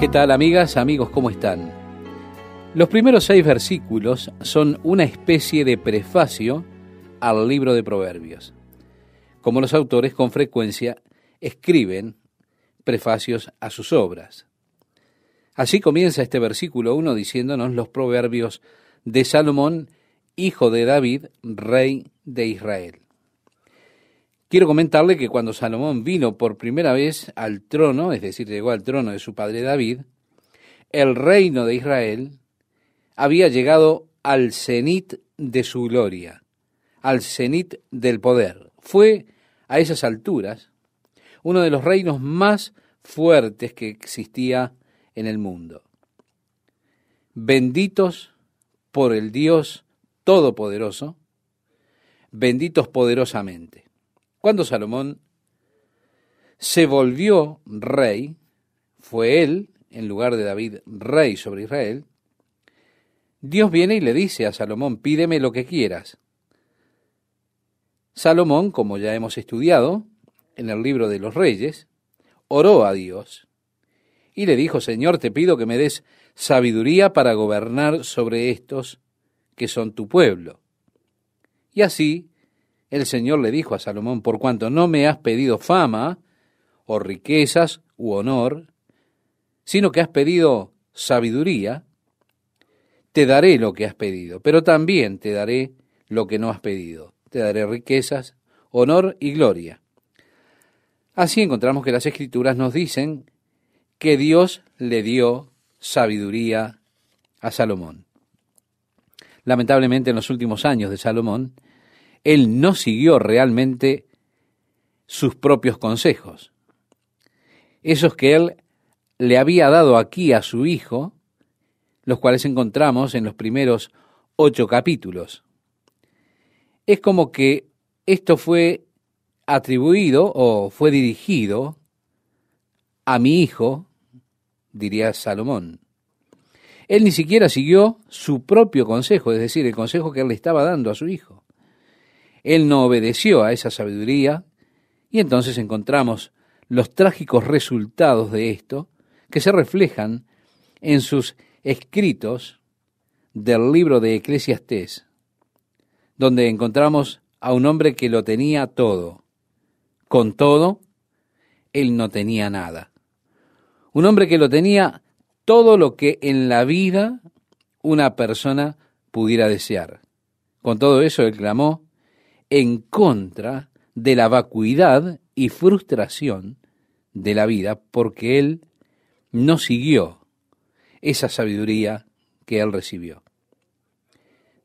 ¿Qué tal amigas, amigos, cómo están? Los primeros seis versículos son una especie de prefacio al libro de Proverbios. Como los autores con frecuencia escriben prefacios a sus obras. Así comienza este versículo 1 diciéndonos los proverbios de Salomón, hijo de David, rey de Israel. Quiero comentarle que cuando Salomón vino por primera vez al trono, es decir, llegó al trono de su padre David, el reino de Israel había llegado al cenit de su gloria, al cenit del poder. Fue a esas alturas uno de los reinos más fuertes que existía en el mundo. Benditos por el Dios Todopoderoso, benditos poderosamente. Cuando Salomón se volvió rey, fue él, en lugar de David, rey sobre Israel, Dios viene y le dice a Salomón, pídeme lo que quieras. Salomón, como ya hemos estudiado en el libro de los reyes, oró a Dios y le dijo, Señor, te pido que me des sabiduría para gobernar sobre estos que son tu pueblo. Y así el Señor le dijo a Salomón, por cuanto no me has pedido fama, o riquezas, u honor, sino que has pedido sabiduría, te daré lo que has pedido, pero también te daré lo que no has pedido. Te daré riquezas, honor y gloria. Así encontramos que las escrituras nos dicen que Dios le dio sabiduría a Salomón. Lamentablemente en los últimos años de Salomón, él no siguió realmente sus propios consejos. Esos que él le había dado aquí a su hijo, los cuales encontramos en los primeros ocho capítulos. Es como que esto fue atribuido o fue dirigido a mi hijo, diría Salomón. Él ni siquiera siguió su propio consejo, es decir, el consejo que él le estaba dando a su hijo. Él no obedeció a esa sabiduría y entonces encontramos los trágicos resultados de esto que se reflejan en sus escritos del libro de Eclesiastes donde encontramos a un hombre que lo tenía todo. Con todo, él no tenía nada. Un hombre que lo tenía todo lo que en la vida una persona pudiera desear. Con todo eso, él clamó, en contra de la vacuidad y frustración de la vida porque él no siguió esa sabiduría que él recibió.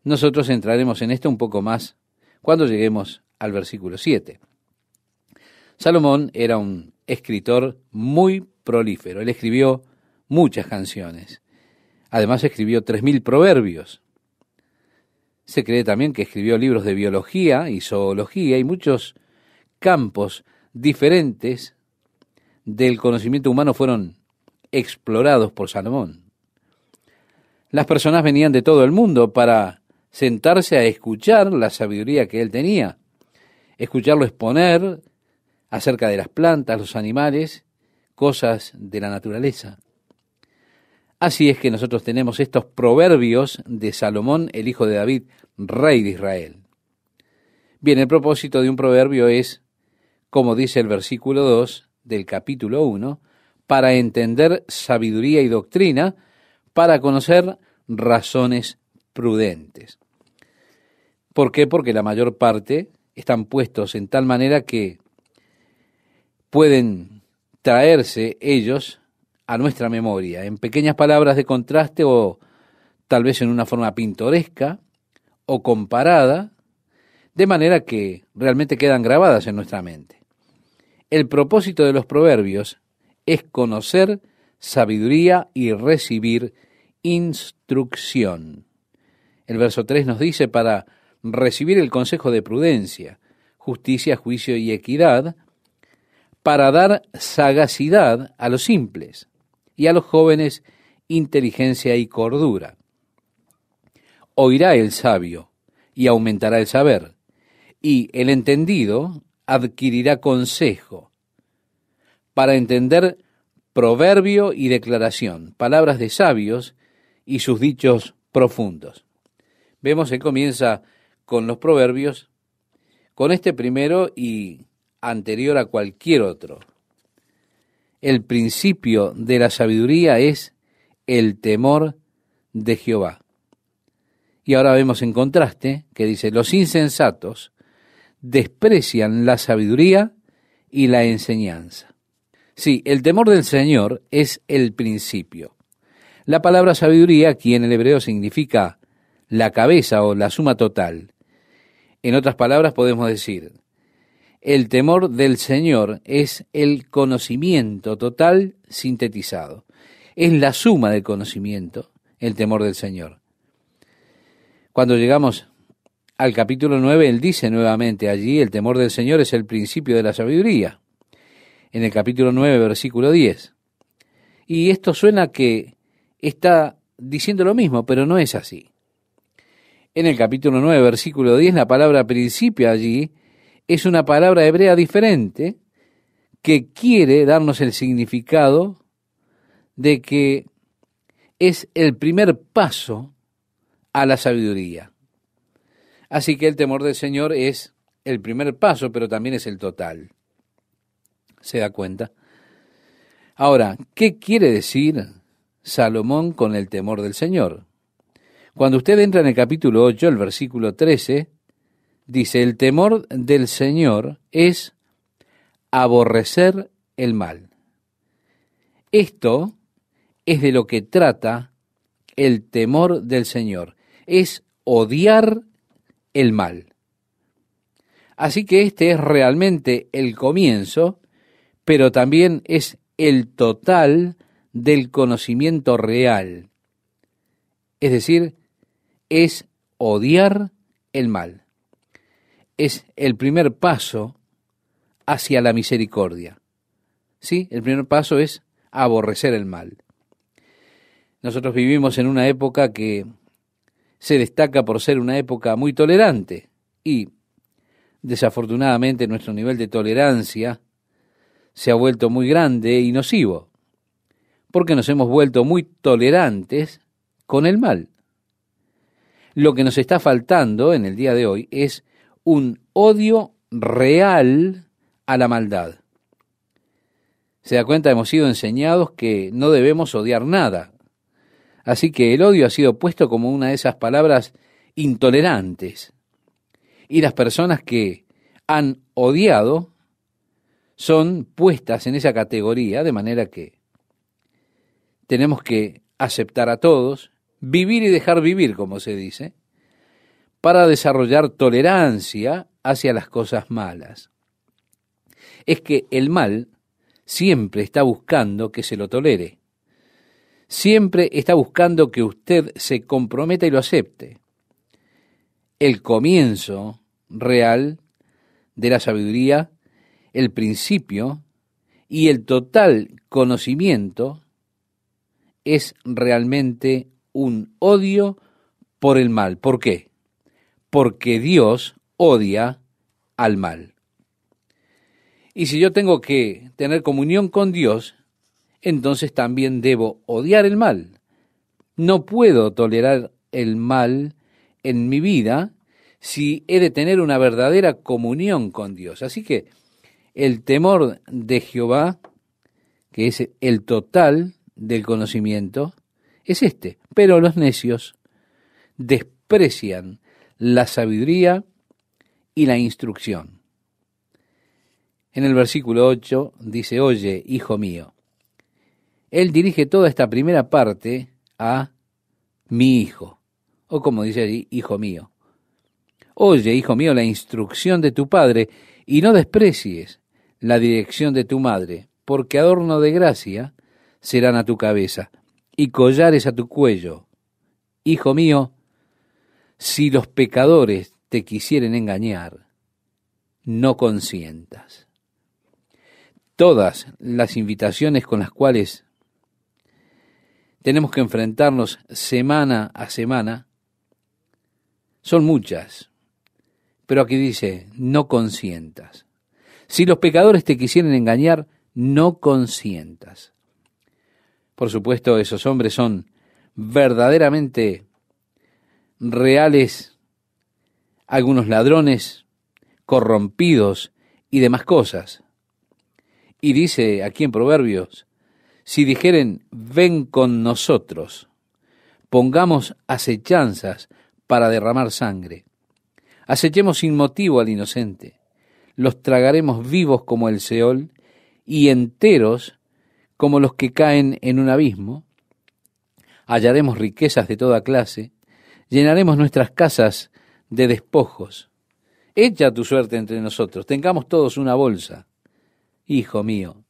Nosotros entraremos en esto un poco más cuando lleguemos al versículo 7. Salomón era un escritor muy prolífero, él escribió muchas canciones, además escribió 3.000 proverbios, se cree también que escribió libros de biología y zoología y muchos campos diferentes del conocimiento humano fueron explorados por Salomón. Las personas venían de todo el mundo para sentarse a escuchar la sabiduría que él tenía, escucharlo exponer acerca de las plantas, los animales, cosas de la naturaleza. Así es que nosotros tenemos estos proverbios de Salomón, el hijo de David, rey de Israel. Bien, el propósito de un proverbio es, como dice el versículo 2 del capítulo 1, para entender sabiduría y doctrina, para conocer razones prudentes. ¿Por qué? Porque la mayor parte están puestos en tal manera que pueden traerse ellos a nuestra memoria, en pequeñas palabras de contraste o tal vez en una forma pintoresca o comparada, de manera que realmente quedan grabadas en nuestra mente. El propósito de los proverbios es conocer sabiduría y recibir instrucción. El verso 3 nos dice para recibir el consejo de prudencia, justicia, juicio y equidad, para dar sagacidad a los simples, y a los jóvenes inteligencia y cordura. Oirá el sabio y aumentará el saber, y el entendido adquirirá consejo para entender proverbio y declaración, palabras de sabios y sus dichos profundos. Vemos que comienza con los proverbios, con este primero y anterior a cualquier otro el principio de la sabiduría es el temor de Jehová. Y ahora vemos en contraste que dice, los insensatos desprecian la sabiduría y la enseñanza. Sí, el temor del Señor es el principio. La palabra sabiduría aquí en el hebreo significa la cabeza o la suma total. En otras palabras podemos decir, el temor del Señor es el conocimiento total sintetizado. Es la suma del conocimiento, el temor del Señor. Cuando llegamos al capítulo 9, él dice nuevamente allí, el temor del Señor es el principio de la sabiduría. En el capítulo 9, versículo 10. Y esto suena que está diciendo lo mismo, pero no es así. En el capítulo 9, versículo 10, la palabra principio allí es una palabra hebrea diferente que quiere darnos el significado de que es el primer paso a la sabiduría. Así que el temor del Señor es el primer paso, pero también es el total. ¿Se da cuenta? Ahora, ¿qué quiere decir Salomón con el temor del Señor? Cuando usted entra en el capítulo 8, el versículo 13, Dice, el temor del Señor es aborrecer el mal. Esto es de lo que trata el temor del Señor, es odiar el mal. Así que este es realmente el comienzo, pero también es el total del conocimiento real. Es decir, es odiar el mal es el primer paso hacia la misericordia. ¿Sí? El primer paso es aborrecer el mal. Nosotros vivimos en una época que se destaca por ser una época muy tolerante y desafortunadamente nuestro nivel de tolerancia se ha vuelto muy grande y nocivo, porque nos hemos vuelto muy tolerantes con el mal. Lo que nos está faltando en el día de hoy es un odio real a la maldad. Se da cuenta, hemos sido enseñados que no debemos odiar nada. Así que el odio ha sido puesto como una de esas palabras intolerantes. Y las personas que han odiado son puestas en esa categoría, de manera que tenemos que aceptar a todos, vivir y dejar vivir, como se dice, para desarrollar tolerancia hacia las cosas malas. Es que el mal siempre está buscando que se lo tolere. Siempre está buscando que usted se comprometa y lo acepte. El comienzo real de la sabiduría, el principio y el total conocimiento es realmente un odio por el mal. ¿Por qué? porque Dios odia al mal. Y si yo tengo que tener comunión con Dios, entonces también debo odiar el mal. No puedo tolerar el mal en mi vida si he de tener una verdadera comunión con Dios. Así que el temor de Jehová, que es el total del conocimiento, es este. Pero los necios desprecian la sabiduría y la instrucción. En el versículo 8 dice, oye, hijo mío, él dirige toda esta primera parte a mi hijo, o como dice allí, hijo mío. Oye, hijo mío, la instrucción de tu padre, y no desprecies la dirección de tu madre, porque adorno de gracia serán a tu cabeza, y collares a tu cuello. Hijo mío, si los pecadores te quisieren engañar, no consientas. Todas las invitaciones con las cuales tenemos que enfrentarnos semana a semana son muchas, pero aquí dice, no consientas. Si los pecadores te quisieren engañar, no consientas. Por supuesto, esos hombres son verdaderamente reales, algunos ladrones, corrompidos y demás cosas. Y dice aquí en Proverbios, si dijeren, ven con nosotros, pongamos acechanzas para derramar sangre, acechemos sin motivo al inocente, los tragaremos vivos como el Seol y enteros como los que caen en un abismo, hallaremos riquezas de toda clase, llenaremos nuestras casas de despojos. Echa tu suerte entre nosotros, tengamos todos una bolsa. Hijo mío,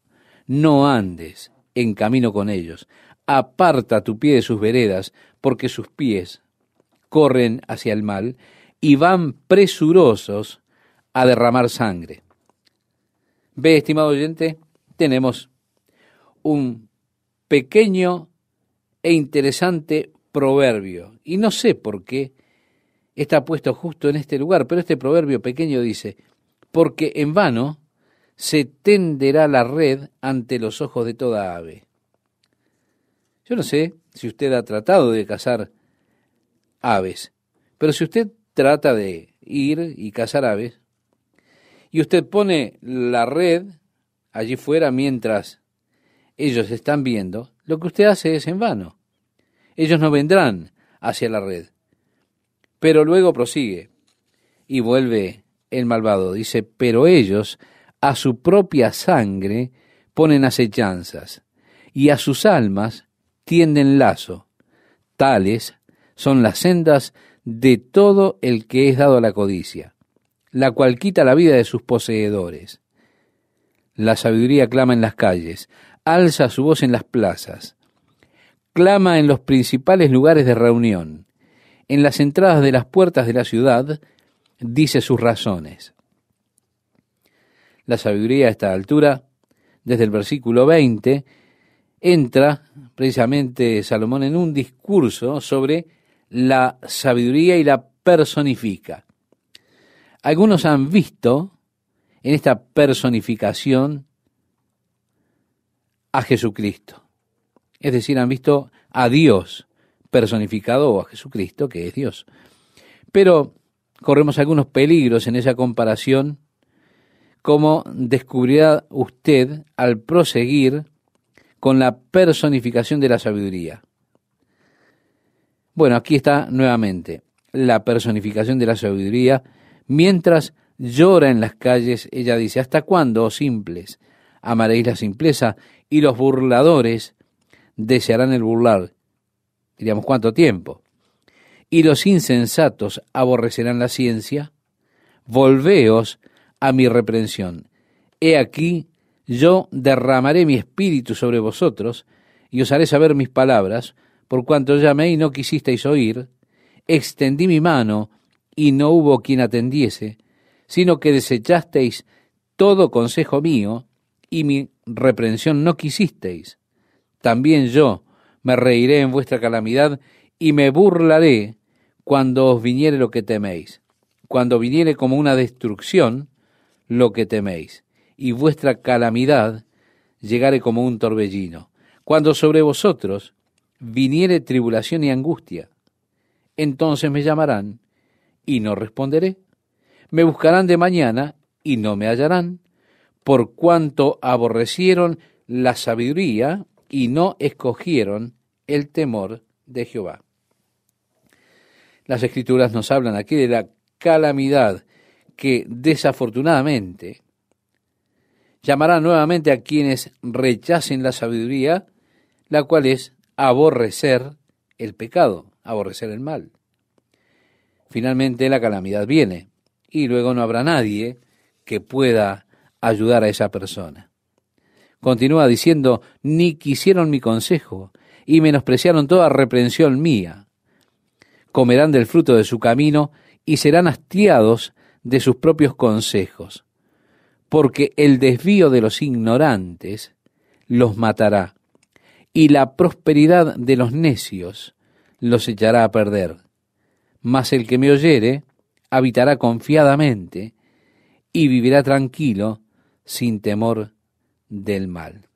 no andes en camino con ellos, aparta tu pie de sus veredas, porque sus pies corren hacia el mal y van presurosos a derramar sangre. Ve, estimado oyente, tenemos un pequeño e interesante proverbio. Y no sé por qué está puesto justo en este lugar, pero este proverbio pequeño dice, porque en vano se tenderá la red ante los ojos de toda ave. Yo no sé si usted ha tratado de cazar aves, pero si usted trata de ir y cazar aves, y usted pone la red allí fuera mientras ellos están viendo, lo que usted hace es en vano ellos no vendrán hacia la red. Pero luego prosigue y vuelve el malvado. Dice, pero ellos a su propia sangre ponen acechanzas y a sus almas tienden lazo. Tales son las sendas de todo el que es dado a la codicia, la cual quita la vida de sus poseedores. La sabiduría clama en las calles, alza su voz en las plazas clama en los principales lugares de reunión, en las entradas de las puertas de la ciudad, dice sus razones. La sabiduría a esta altura, desde el versículo 20, entra precisamente Salomón en un discurso sobre la sabiduría y la personifica. Algunos han visto en esta personificación a Jesucristo. Es decir, han visto a Dios personificado o a Jesucristo, que es Dios. Pero corremos algunos peligros en esa comparación, como descubrirá usted al proseguir con la personificación de la sabiduría. Bueno, aquí está nuevamente la personificación de la sabiduría. Mientras llora en las calles, ella dice, ¿hasta cuándo, oh simples, amaréis la simpleza y los burladores desearán el burlar. Diríamos, ¿cuánto tiempo? Y los insensatos aborrecerán la ciencia. Volveos a mi reprensión. He aquí, yo derramaré mi espíritu sobre vosotros, y os haré saber mis palabras, por cuanto llamé y no quisisteis oír, extendí mi mano, y no hubo quien atendiese, sino que desechasteis todo consejo mío, y mi reprensión no quisisteis también yo me reiré en vuestra calamidad y me burlaré cuando os viniere lo que teméis, cuando viniere como una destrucción lo que teméis, y vuestra calamidad llegare como un torbellino, cuando sobre vosotros viniere tribulación y angustia. Entonces me llamarán y no responderé, me buscarán de mañana y no me hallarán, por cuanto aborrecieron la sabiduría y no escogieron el temor de Jehová. Las escrituras nos hablan aquí de la calamidad que desafortunadamente llamará nuevamente a quienes rechacen la sabiduría, la cual es aborrecer el pecado, aborrecer el mal. Finalmente la calamidad viene y luego no habrá nadie que pueda ayudar a esa persona. Continúa diciendo, ni quisieron mi consejo, y menospreciaron toda reprensión mía. Comerán del fruto de su camino, y serán hastiados de sus propios consejos, porque el desvío de los ignorantes los matará, y la prosperidad de los necios los echará a perder. Mas el que me oyere habitará confiadamente, y vivirá tranquilo, sin temor del mal.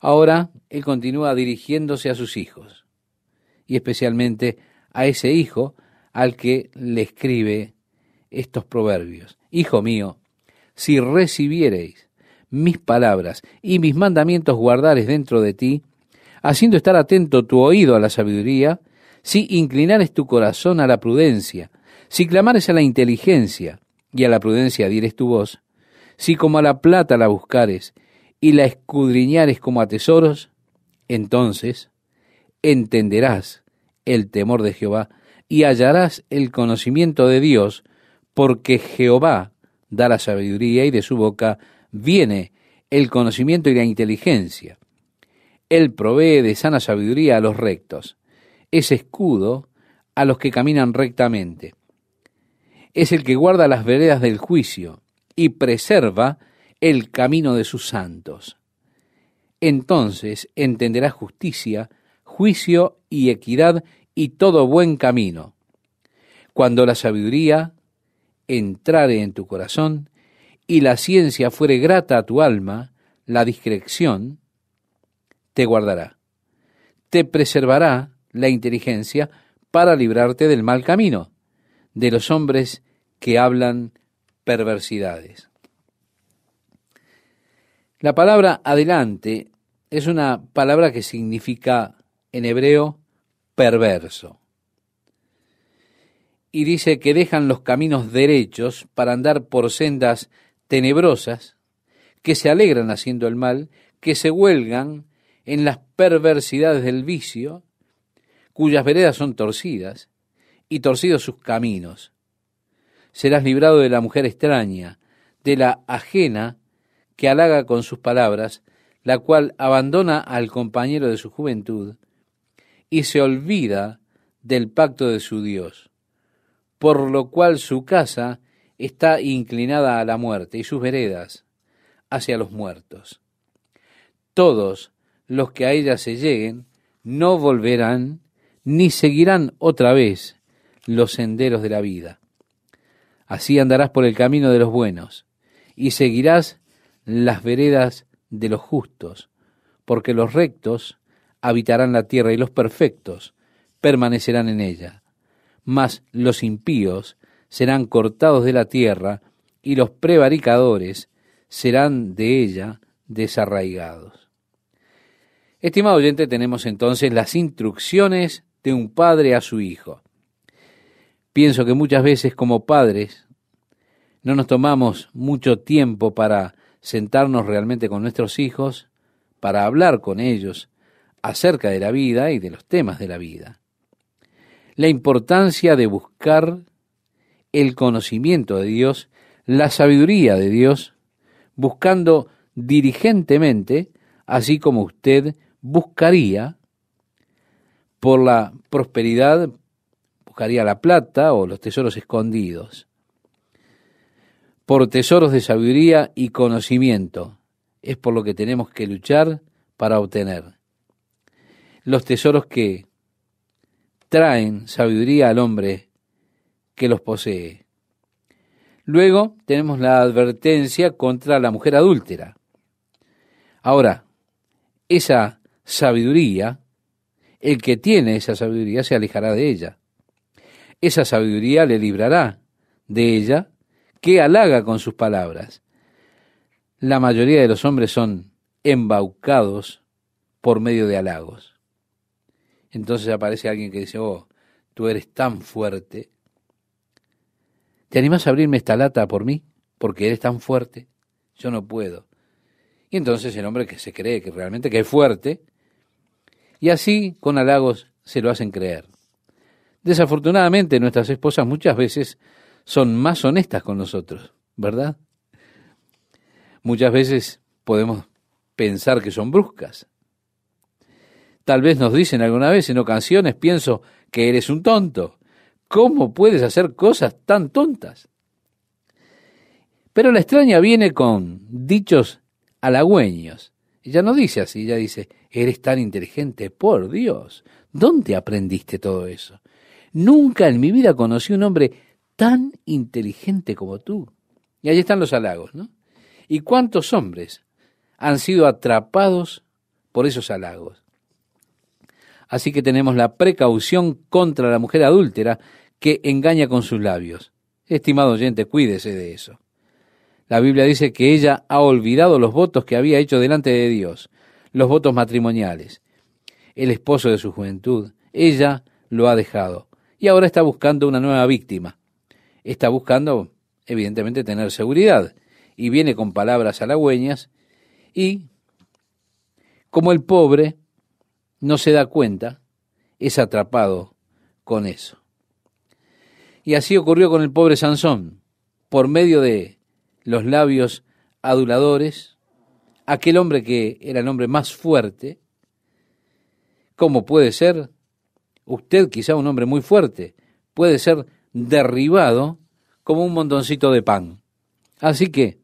Ahora él continúa dirigiéndose a sus hijos, y especialmente a ese hijo al que le escribe estos proverbios. Hijo mío, si recibiereis mis palabras y mis mandamientos guardares dentro de ti, haciendo estar atento tu oído a la sabiduría, si inclinares tu corazón a la prudencia, si clamares a la inteligencia y a la prudencia dires tu voz, si como a la plata la buscares y la escudriñares como a tesoros, entonces entenderás el temor de Jehová y hallarás el conocimiento de Dios, porque Jehová da la sabiduría y de su boca viene el conocimiento y la inteligencia. Él provee de sana sabiduría a los rectos, es escudo a los que caminan rectamente. Es el que guarda las veredas del juicio, y preserva el camino de sus santos. Entonces entenderá justicia, juicio y equidad y todo buen camino. Cuando la sabiduría entrare en tu corazón y la ciencia fuere grata a tu alma, la discreción te guardará. Te preservará la inteligencia para librarte del mal camino, de los hombres que hablan perversidades. La palabra adelante es una palabra que significa en hebreo perverso. Y dice que dejan los caminos derechos para andar por sendas tenebrosas, que se alegran haciendo el mal, que se huelgan en las perversidades del vicio, cuyas veredas son torcidas, y torcidos sus caminos, serás librado de la mujer extraña, de la ajena que halaga con sus palabras, la cual abandona al compañero de su juventud y se olvida del pacto de su Dios, por lo cual su casa está inclinada a la muerte y sus veredas hacia los muertos. Todos los que a ella se lleguen no volverán ni seguirán otra vez los senderos de la vida. Así andarás por el camino de los buenos y seguirás las veredas de los justos, porque los rectos habitarán la tierra y los perfectos permanecerán en ella. Mas los impíos serán cortados de la tierra y los prevaricadores serán de ella desarraigados. Estimado oyente, tenemos entonces las instrucciones de un padre a su hijo. Pienso que muchas veces como padres no nos tomamos mucho tiempo para sentarnos realmente con nuestros hijos, para hablar con ellos acerca de la vida y de los temas de la vida. La importancia de buscar el conocimiento de Dios, la sabiduría de Dios, buscando dirigentemente, así como usted buscaría, por la prosperidad, buscaría la plata o los tesoros escondidos, por tesoros de sabiduría y conocimiento. Es por lo que tenemos que luchar para obtener. Los tesoros que traen sabiduría al hombre que los posee. Luego tenemos la advertencia contra la mujer adúltera. Ahora, esa sabiduría, el que tiene esa sabiduría se alejará de ella esa sabiduría le librará de ella, que halaga con sus palabras. La mayoría de los hombres son embaucados por medio de halagos. Entonces aparece alguien que dice, oh, tú eres tan fuerte. ¿Te animas a abrirme esta lata por mí? Porque eres tan fuerte. Yo no puedo. Y entonces el hombre que se cree que realmente que es fuerte, y así con halagos se lo hacen creer. Desafortunadamente nuestras esposas muchas veces son más honestas con nosotros, ¿verdad? Muchas veces podemos pensar que son bruscas. Tal vez nos dicen alguna vez en ocasiones, pienso que eres un tonto. ¿Cómo puedes hacer cosas tan tontas? Pero la extraña viene con dichos halagüeños. Ella no dice así, ella dice, eres tan inteligente, por Dios, ¿dónde aprendiste todo eso? Nunca en mi vida conocí un hombre tan inteligente como tú. Y ahí están los halagos, ¿no? ¿Y cuántos hombres han sido atrapados por esos halagos? Así que tenemos la precaución contra la mujer adúltera que engaña con sus labios. Estimado oyente, cuídese de eso. La Biblia dice que ella ha olvidado los votos que había hecho delante de Dios, los votos matrimoniales. El esposo de su juventud, ella lo ha dejado y ahora está buscando una nueva víctima. Está buscando, evidentemente, tener seguridad y viene con palabras halagüeñas y, como el pobre no se da cuenta, es atrapado con eso. Y así ocurrió con el pobre Sansón, por medio de los labios aduladores, aquel hombre que era el hombre más fuerte, ¿cómo puede ser usted quizá un hombre muy fuerte, puede ser derribado como un montoncito de pan. Así que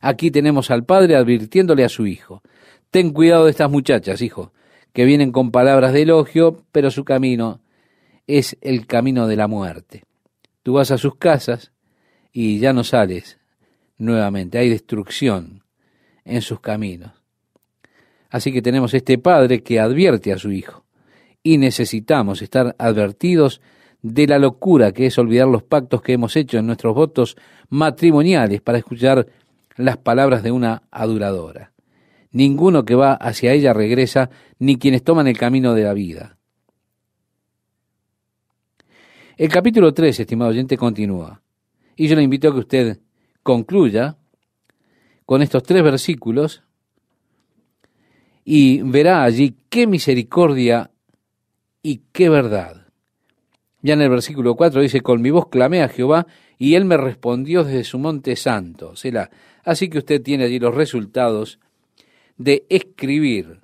aquí tenemos al padre advirtiéndole a su hijo, ten cuidado de estas muchachas, hijo, que vienen con palabras de elogio, pero su camino es el camino de la muerte. Tú vas a sus casas y ya no sales nuevamente, hay destrucción en sus caminos. Así que tenemos este padre que advierte a su hijo y necesitamos estar advertidos de la locura que es olvidar los pactos que hemos hecho en nuestros votos matrimoniales para escuchar las palabras de una aduladora. Ninguno que va hacia ella regresa, ni quienes toman el camino de la vida. El capítulo 3, estimado oyente, continúa. Y yo le invito a que usted concluya con estos tres versículos y verá allí qué misericordia y qué verdad. Ya en el versículo 4 dice, con mi voz clamé a Jehová y él me respondió desde su monte santo. Así que usted tiene allí los resultados de escribir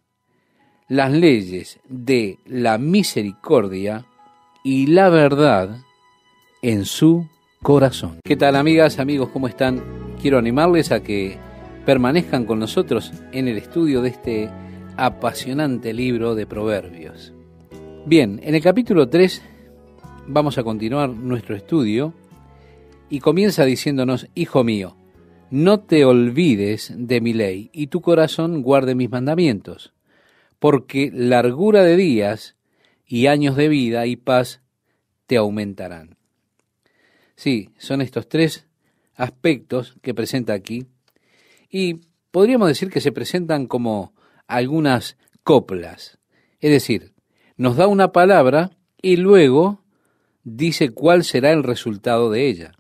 las leyes de la misericordia y la verdad en su corazón. ¿Qué tal amigas, amigos? ¿Cómo están? Quiero animarles a que permanezcan con nosotros en el estudio de este apasionante libro de Proverbios. Bien, en el capítulo 3 vamos a continuar nuestro estudio y comienza diciéndonos, Hijo mío, no te olvides de mi ley y tu corazón guarde mis mandamientos, porque largura de días y años de vida y paz te aumentarán. Sí, son estos tres aspectos que presenta aquí y podríamos decir que se presentan como algunas coplas, es decir, nos da una palabra y luego dice cuál será el resultado de ella.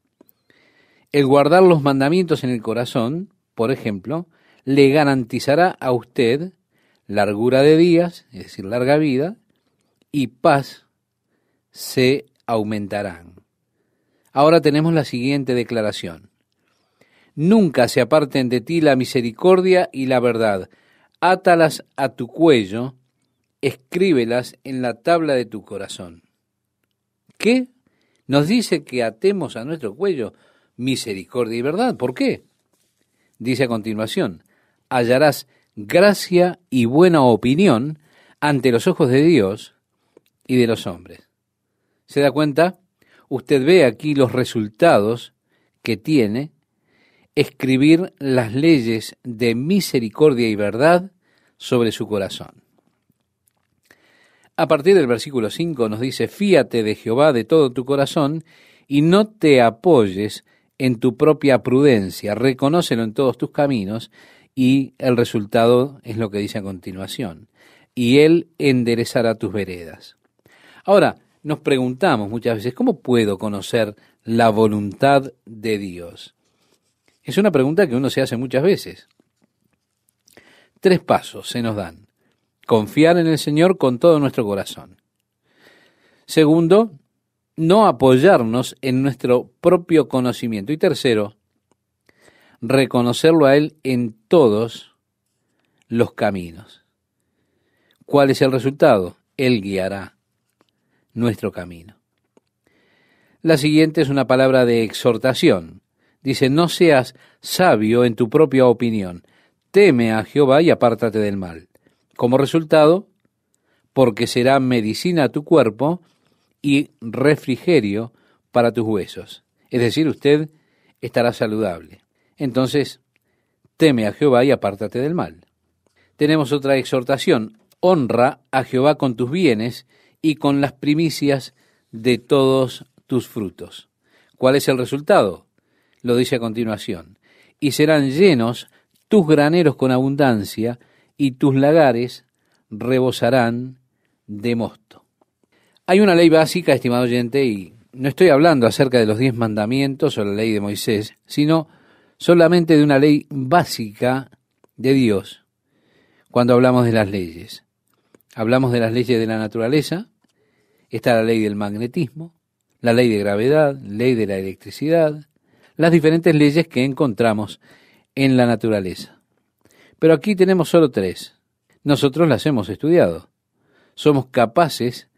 El guardar los mandamientos en el corazón, por ejemplo, le garantizará a usted largura de días, es decir, larga vida, y paz se aumentarán. Ahora tenemos la siguiente declaración. Nunca se aparten de ti la misericordia y la verdad. Átalas a tu cuello escríbelas en la tabla de tu corazón. ¿Qué? Nos dice que atemos a nuestro cuello misericordia y verdad. ¿Por qué? Dice a continuación, hallarás gracia y buena opinión ante los ojos de Dios y de los hombres. ¿Se da cuenta? Usted ve aquí los resultados que tiene escribir las leyes de misericordia y verdad sobre su corazón a partir del versículo 5 nos dice, fíate de Jehová de todo tu corazón y no te apoyes en tu propia prudencia, reconócelo en todos tus caminos y el resultado es lo que dice a continuación, y él enderezará tus veredas. Ahora, nos preguntamos muchas veces, ¿cómo puedo conocer la voluntad de Dios? Es una pregunta que uno se hace muchas veces. Tres pasos se nos dan confiar en el Señor con todo nuestro corazón. Segundo, no apoyarnos en nuestro propio conocimiento. Y tercero, reconocerlo a Él en todos los caminos. ¿Cuál es el resultado? Él guiará nuestro camino. La siguiente es una palabra de exhortación. Dice, no seas sabio en tu propia opinión. Teme a Jehová y apártate del mal. Como resultado, porque será medicina a tu cuerpo y refrigerio para tus huesos. Es decir, usted estará saludable. Entonces, teme a Jehová y apártate del mal. Tenemos otra exhortación. Honra a Jehová con tus bienes y con las primicias de todos tus frutos. ¿Cuál es el resultado? Lo dice a continuación. Y serán llenos tus graneros con abundancia y tus lagares rebosarán de mosto. Hay una ley básica, estimado oyente, y no estoy hablando acerca de los diez mandamientos o la ley de Moisés, sino solamente de una ley básica de Dios cuando hablamos de las leyes. Hablamos de las leyes de la naturaleza, está la ley del magnetismo, la ley de gravedad, ley de la electricidad, las diferentes leyes que encontramos en la naturaleza. Pero aquí tenemos solo tres. Nosotros las hemos estudiado. Somos capaces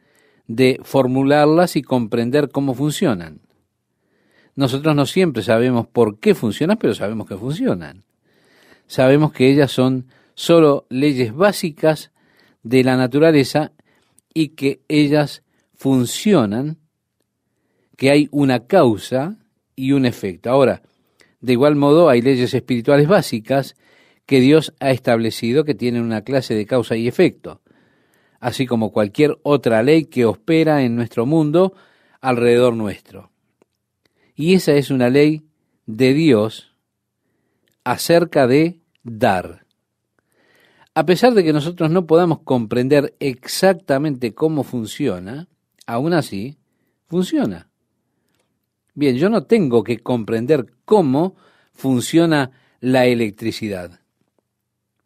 de formularlas y comprender cómo funcionan. Nosotros no siempre sabemos por qué funcionan, pero sabemos que funcionan. Sabemos que ellas son solo leyes básicas de la naturaleza y que ellas funcionan, que hay una causa y un efecto. Ahora, de igual modo hay leyes espirituales básicas que Dios ha establecido que tiene una clase de causa y efecto, así como cualquier otra ley que opera en nuestro mundo alrededor nuestro. Y esa es una ley de Dios acerca de dar. A pesar de que nosotros no podamos comprender exactamente cómo funciona, aún así, funciona. Bien, yo no tengo que comprender cómo funciona la electricidad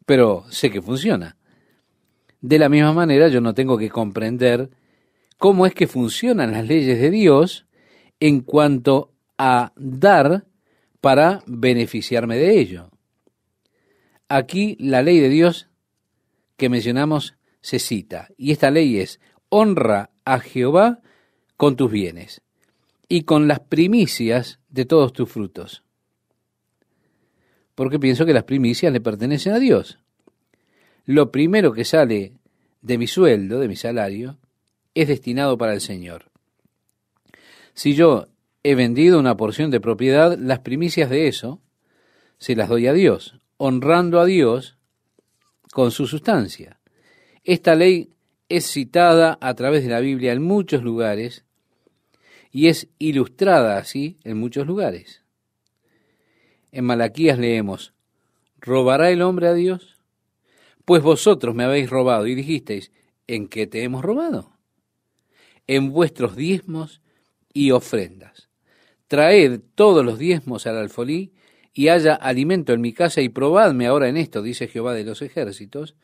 pero sé que funciona. De la misma manera, yo no tengo que comprender cómo es que funcionan las leyes de Dios en cuanto a dar para beneficiarme de ello. Aquí la ley de Dios que mencionamos se cita, y esta ley es, honra a Jehová con tus bienes y con las primicias de todos tus frutos porque pienso que las primicias le pertenecen a Dios. Lo primero que sale de mi sueldo, de mi salario, es destinado para el Señor. Si yo he vendido una porción de propiedad, las primicias de eso se las doy a Dios, honrando a Dios con su sustancia. Esta ley es citada a través de la Biblia en muchos lugares y es ilustrada así en muchos lugares. En Malaquías leemos, ¿robará el hombre a Dios? Pues vosotros me habéis robado y dijisteis, ¿en qué te hemos robado? En vuestros diezmos y ofrendas. Traed todos los diezmos al alfolí y haya alimento en mi casa y probadme ahora en esto, dice Jehová de los ejércitos,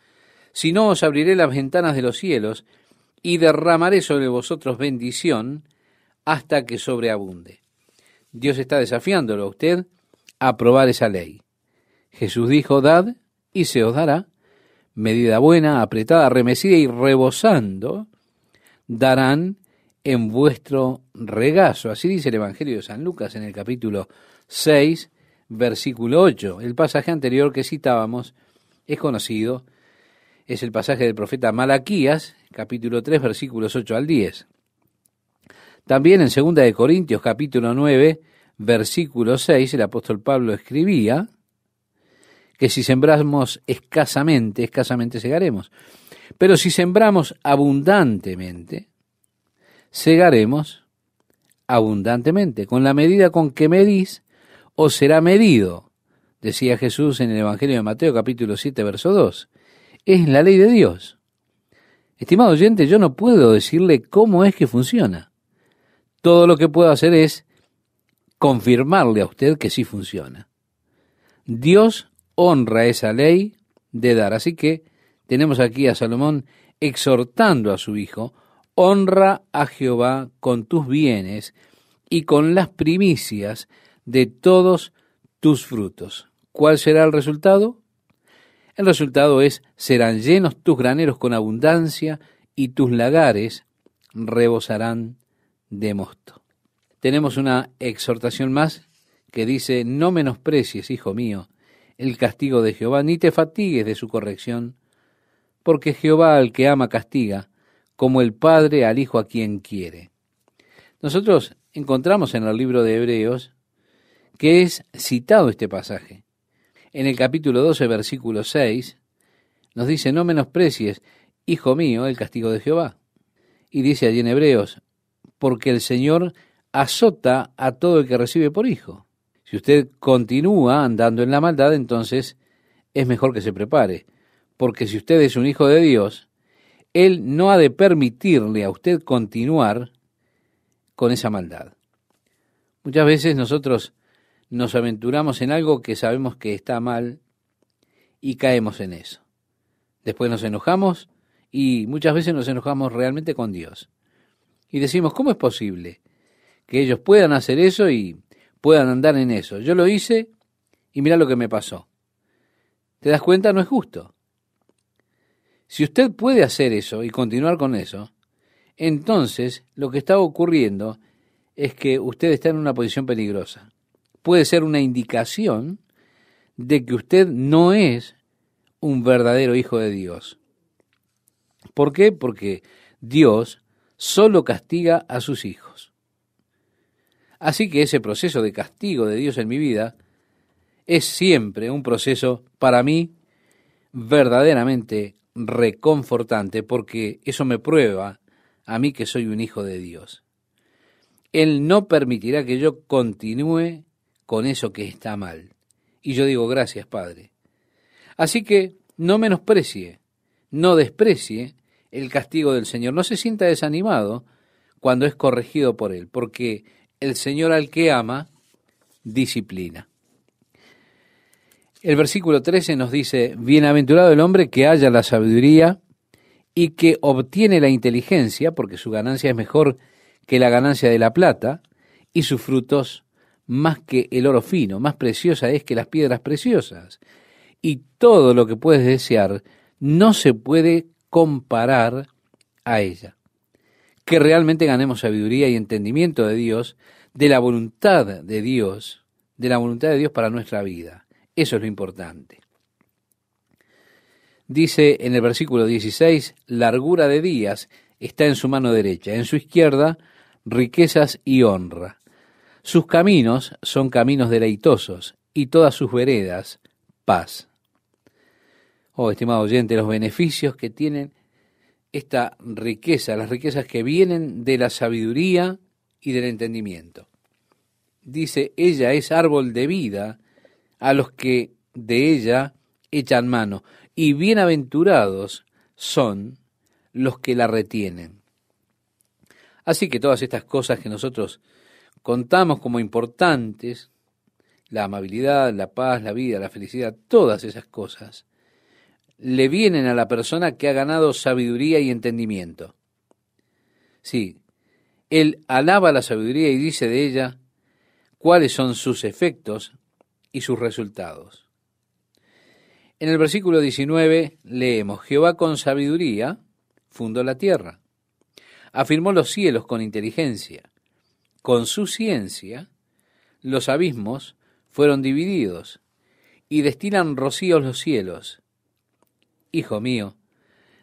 si no os abriré las ventanas de los cielos y derramaré sobre vosotros bendición hasta que sobreabunde. Dios está desafiándolo a usted aprobar esa ley. Jesús dijo, dad y se os dará, medida buena, apretada, remesida y rebosando, darán en vuestro regazo. Así dice el Evangelio de San Lucas en el capítulo 6, versículo 8. El pasaje anterior que citábamos es conocido, es el pasaje del profeta Malaquías, capítulo 3, versículos 8 al 10. También en 2 de Corintios capítulo 9, versículo 6, el apóstol Pablo escribía que si sembramos escasamente, escasamente segaremos. Pero si sembramos abundantemente, segaremos abundantemente. Con la medida con que medís, os será medido, decía Jesús en el Evangelio de Mateo capítulo 7, verso 2. Es la ley de Dios. Estimado oyente, yo no puedo decirle cómo es que funciona. Todo lo que puedo hacer es confirmarle a usted que sí funciona. Dios honra esa ley de dar. Así que tenemos aquí a Salomón exhortando a su hijo, honra a Jehová con tus bienes y con las primicias de todos tus frutos. ¿Cuál será el resultado? El resultado es, serán llenos tus graneros con abundancia y tus lagares rebosarán de mosto tenemos una exhortación más que dice, no menosprecies, hijo mío, el castigo de Jehová, ni te fatigues de su corrección, porque Jehová al que ama castiga, como el Padre al Hijo a quien quiere. Nosotros encontramos en el libro de Hebreos que es citado este pasaje. En el capítulo 12, versículo 6, nos dice, no menosprecies, hijo mío, el castigo de Jehová. Y dice allí en Hebreos, porque el Señor azota a todo el que recibe por hijo. Si usted continúa andando en la maldad, entonces es mejor que se prepare, porque si usted es un hijo de Dios, Él no ha de permitirle a usted continuar con esa maldad. Muchas veces nosotros nos aventuramos en algo que sabemos que está mal y caemos en eso. Después nos enojamos y muchas veces nos enojamos realmente con Dios. Y decimos, ¿cómo es posible? que ellos puedan hacer eso y puedan andar en eso. Yo lo hice y mira lo que me pasó. ¿Te das cuenta? No es justo. Si usted puede hacer eso y continuar con eso, entonces lo que está ocurriendo es que usted está en una posición peligrosa. Puede ser una indicación de que usted no es un verdadero hijo de Dios. ¿Por qué? Porque Dios solo castiga a sus hijos. Así que ese proceso de castigo de Dios en mi vida es siempre un proceso para mí verdaderamente reconfortante porque eso me prueba a mí que soy un hijo de Dios. Él no permitirá que yo continúe con eso que está mal. Y yo digo gracias, Padre. Así que no menosprecie, no desprecie el castigo del Señor. No se sienta desanimado cuando es corregido por Él, porque el Señor al que ama, disciplina. El versículo 13 nos dice, Bienaventurado el hombre que haya la sabiduría y que obtiene la inteligencia, porque su ganancia es mejor que la ganancia de la plata, y sus frutos más que el oro fino, más preciosa es que las piedras preciosas. Y todo lo que puedes desear no se puede comparar a ella que realmente ganemos sabiduría y entendimiento de Dios, de la voluntad de Dios, de la voluntad de Dios para nuestra vida. Eso es lo importante. Dice en el versículo 16, largura de días está en su mano derecha, en su izquierda riquezas y honra. Sus caminos son caminos deleitosos y todas sus veredas paz. Oh, estimado oyente, los beneficios que tienen esta riqueza, las riquezas que vienen de la sabiduría y del entendimiento. Dice, ella es árbol de vida a los que de ella echan mano, y bienaventurados son los que la retienen. Así que todas estas cosas que nosotros contamos como importantes, la amabilidad, la paz, la vida, la felicidad, todas esas cosas, le vienen a la persona que ha ganado sabiduría y entendimiento. Sí, él alaba la sabiduría y dice de ella cuáles son sus efectos y sus resultados. En el versículo 19 leemos, Jehová con sabiduría fundó la tierra, afirmó los cielos con inteligencia, con su ciencia los abismos fueron divididos, y destilan rocíos los cielos, Hijo mío,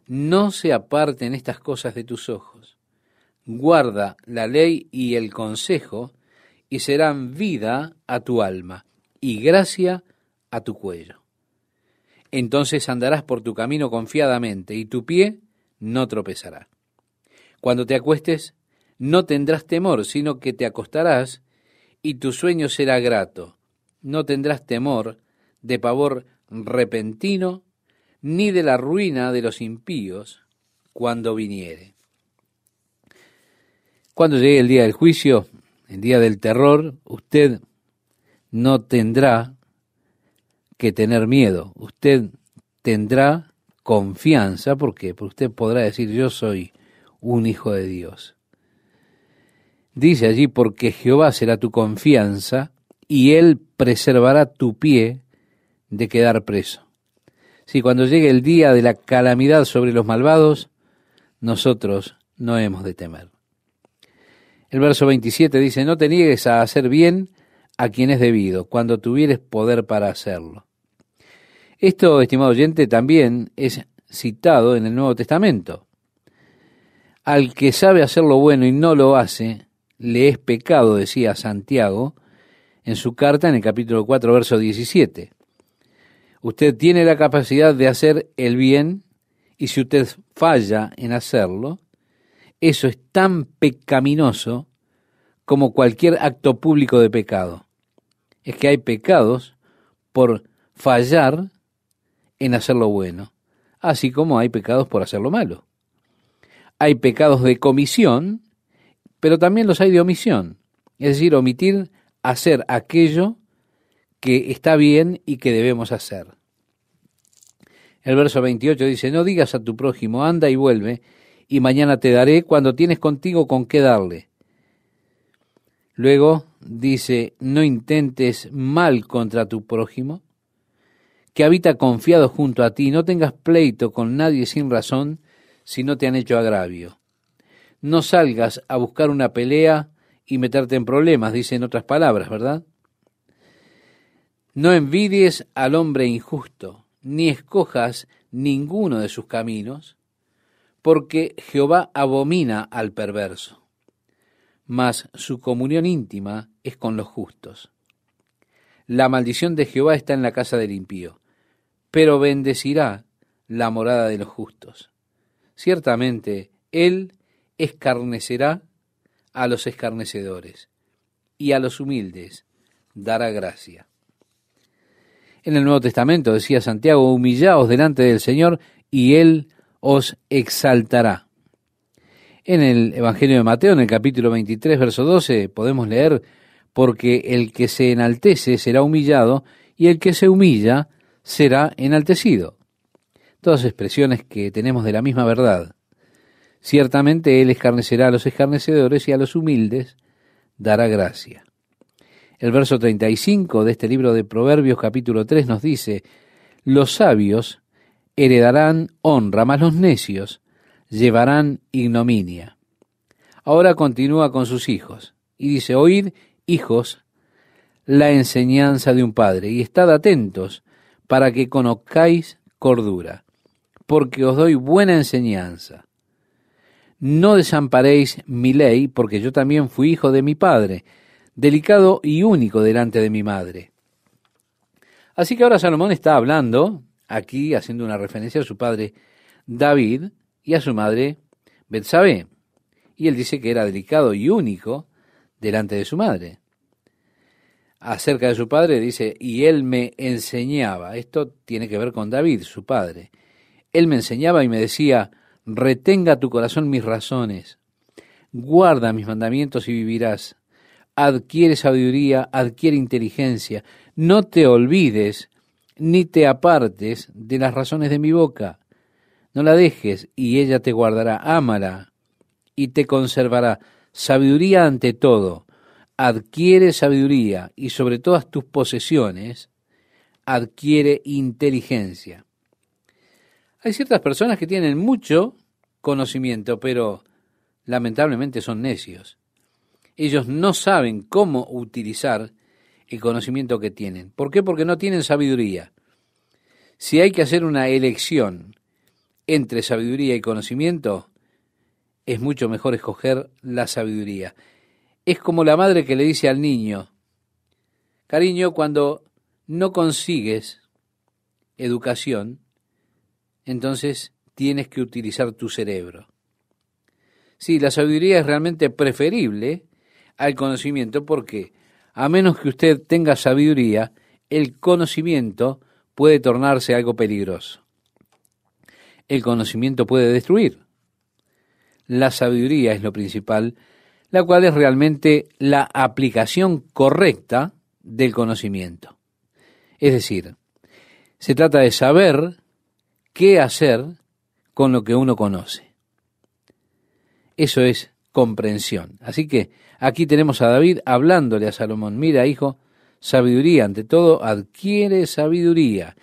no se aparten estas cosas de tus ojos. Guarda la ley y el consejo, y serán vida a tu alma y gracia a tu cuello. Entonces andarás por tu camino confiadamente, y tu pie no tropezará. Cuando te acuestes, no tendrás temor, sino que te acostarás, y tu sueño será grato. No tendrás temor de pavor repentino ni de la ruina de los impíos cuando viniere. Cuando llegue el día del juicio, el día del terror, usted no tendrá que tener miedo, usted tendrá confianza, Porque usted podrá decir yo soy un hijo de Dios. Dice allí, porque Jehová será tu confianza y él preservará tu pie de quedar preso si cuando llegue el día de la calamidad sobre los malvados, nosotros no hemos de temer. El verso 27 dice, no te niegues a hacer bien a quien es debido, cuando tuvieres poder para hacerlo. Esto, estimado oyente, también es citado en el Nuevo Testamento. Al que sabe hacer lo bueno y no lo hace, le es pecado, decía Santiago en su carta en el capítulo 4, verso 17. Usted tiene la capacidad de hacer el bien y si usted falla en hacerlo, eso es tan pecaminoso como cualquier acto público de pecado. Es que hay pecados por fallar en hacer lo bueno, así como hay pecados por hacer lo malo. Hay pecados de comisión, pero también los hay de omisión, es decir, omitir hacer aquello que está bien y que debemos hacer. El verso 28 dice, no digas a tu prójimo, anda y vuelve, y mañana te daré cuando tienes contigo con qué darle. Luego dice, no intentes mal contra tu prójimo, que habita confiado junto a ti, no tengas pleito con nadie sin razón si no te han hecho agravio. No salgas a buscar una pelea y meterte en problemas, dice en otras palabras, ¿verdad? No envidies al hombre injusto, ni escojas ninguno de sus caminos, porque Jehová abomina al perverso, mas su comunión íntima es con los justos. La maldición de Jehová está en la casa del impío, pero bendecirá la morada de los justos. Ciertamente, Él escarnecerá a los escarnecedores, y a los humildes dará gracia. En el Nuevo Testamento decía Santiago, humillaos delante del Señor y Él os exaltará. En el Evangelio de Mateo, en el capítulo 23, verso 12, podemos leer, porque el que se enaltece será humillado y el que se humilla será enaltecido. Todas expresiones que tenemos de la misma verdad. Ciertamente Él escarnecerá a los escarnecedores y a los humildes dará gracia. El verso 35 de este libro de Proverbios capítulo 3 nos dice, los sabios heredarán honra, mas los necios llevarán ignominia. Ahora continúa con sus hijos y dice, oíd, hijos, la enseñanza de un padre y estad atentos para que conozcáis cordura, porque os doy buena enseñanza. No desamparéis mi ley, porque yo también fui hijo de mi padre, delicado y único delante de mi madre. Así que ahora Salomón está hablando, aquí haciendo una referencia a su padre David y a su madre Betsabé. Y él dice que era delicado y único delante de su madre. Acerca de su padre dice, y él me enseñaba, esto tiene que ver con David, su padre. Él me enseñaba y me decía, retenga tu corazón mis razones, guarda mis mandamientos y vivirás adquiere sabiduría, adquiere inteligencia. No te olvides ni te apartes de las razones de mi boca. No la dejes y ella te guardará. Ámala y te conservará. Sabiduría ante todo. Adquiere sabiduría y sobre todas tus posesiones adquiere inteligencia. Hay ciertas personas que tienen mucho conocimiento, pero lamentablemente son necios ellos no saben cómo utilizar el conocimiento que tienen. ¿Por qué? Porque no tienen sabiduría. Si hay que hacer una elección entre sabiduría y conocimiento, es mucho mejor escoger la sabiduría. Es como la madre que le dice al niño, cariño, cuando no consigues educación, entonces tienes que utilizar tu cerebro. Si la sabiduría es realmente preferible al conocimiento porque a menos que usted tenga sabiduría, el conocimiento puede tornarse algo peligroso. El conocimiento puede destruir. La sabiduría es lo principal, la cual es realmente la aplicación correcta del conocimiento. Es decir, se trata de saber qué hacer con lo que uno conoce. Eso es comprensión. Así que aquí tenemos a David hablándole a Salomón, mira hijo, sabiduría, ante todo adquiere sabiduría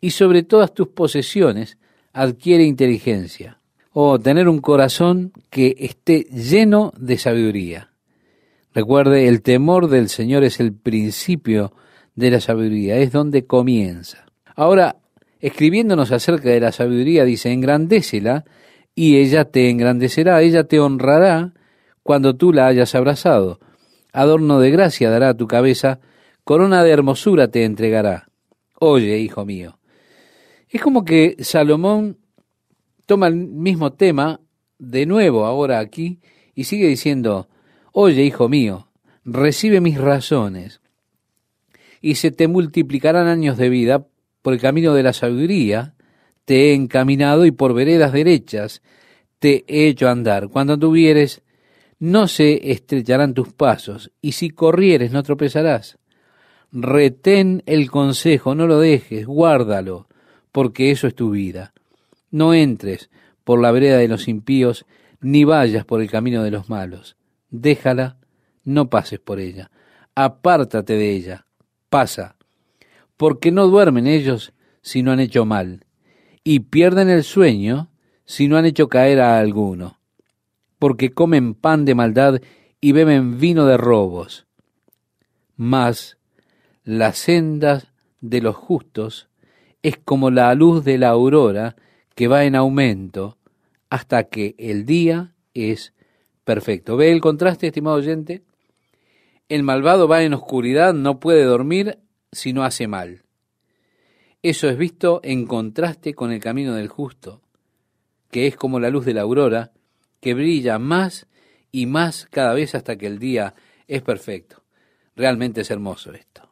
y sobre todas tus posesiones adquiere inteligencia. O oh, tener un corazón que esté lleno de sabiduría. Recuerde, el temor del Señor es el principio de la sabiduría, es donde comienza. Ahora, escribiéndonos acerca de la sabiduría, dice, engrandécela y ella te engrandecerá, ella te honrará cuando tú la hayas abrazado. Adorno de gracia dará a tu cabeza, corona de hermosura te entregará. Oye, hijo mío. Es como que Salomón toma el mismo tema de nuevo ahora aquí y sigue diciendo, oye, hijo mío, recibe mis razones y se te multiplicarán años de vida por el camino de la sabiduría te he encaminado y por veredas derechas te he hecho andar. Cuando anduvieres, no se estrecharán tus pasos, y si corrieres, no tropezarás. Retén el consejo, no lo dejes, guárdalo, porque eso es tu vida. No entres por la vereda de los impíos, ni vayas por el camino de los malos. Déjala, no pases por ella. Apártate de ella, pasa, porque no duermen ellos si no han hecho mal y pierden el sueño si no han hecho caer a alguno, porque comen pan de maldad y beben vino de robos. Mas las sendas de los justos es como la luz de la aurora que va en aumento hasta que el día es perfecto. ¿Ve el contraste, estimado oyente? El malvado va en oscuridad, no puede dormir si no hace mal. Eso es visto en contraste con el camino del justo, que es como la luz de la aurora, que brilla más y más cada vez hasta que el día es perfecto. Realmente es hermoso esto.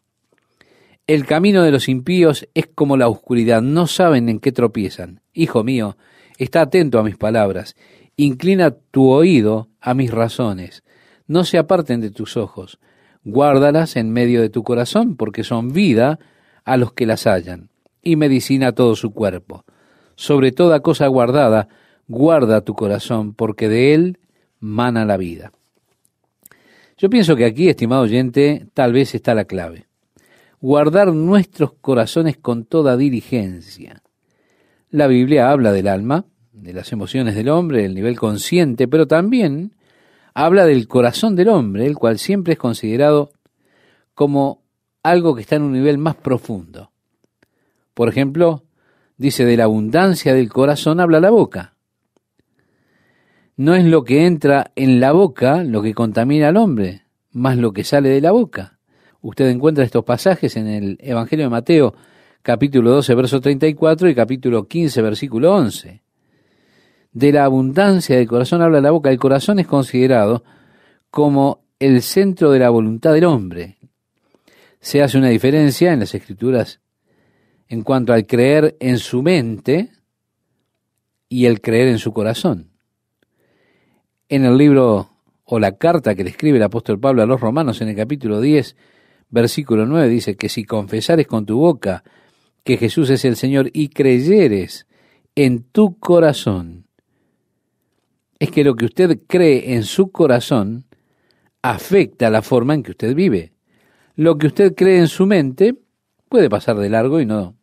El camino de los impíos es como la oscuridad, no saben en qué tropiezan. Hijo mío, está atento a mis palabras, inclina tu oído a mis razones, no se aparten de tus ojos, guárdalas en medio de tu corazón, porque son vida a los que las hallan y medicina todo su cuerpo. Sobre toda cosa guardada, guarda tu corazón, porque de él mana la vida. Yo pienso que aquí, estimado oyente, tal vez está la clave. Guardar nuestros corazones con toda diligencia. La Biblia habla del alma, de las emociones del hombre, del nivel consciente, pero también habla del corazón del hombre, el cual siempre es considerado como algo que está en un nivel más profundo. Por ejemplo, dice, de la abundancia del corazón habla la boca. No es lo que entra en la boca lo que contamina al hombre, más lo que sale de la boca. Usted encuentra estos pasajes en el Evangelio de Mateo, capítulo 12, verso 34 y capítulo 15, versículo 11. De la abundancia del corazón habla la boca. El corazón es considerado como el centro de la voluntad del hombre. Se hace una diferencia en las escrituras en cuanto al creer en su mente y el creer en su corazón. En el libro o la carta que le escribe el apóstol Pablo a los romanos en el capítulo 10, versículo 9, dice que si confesares con tu boca que Jesús es el Señor y creyeres en tu corazón, es que lo que usted cree en su corazón afecta la forma en que usted vive. Lo que usted cree en su mente puede pasar de largo y no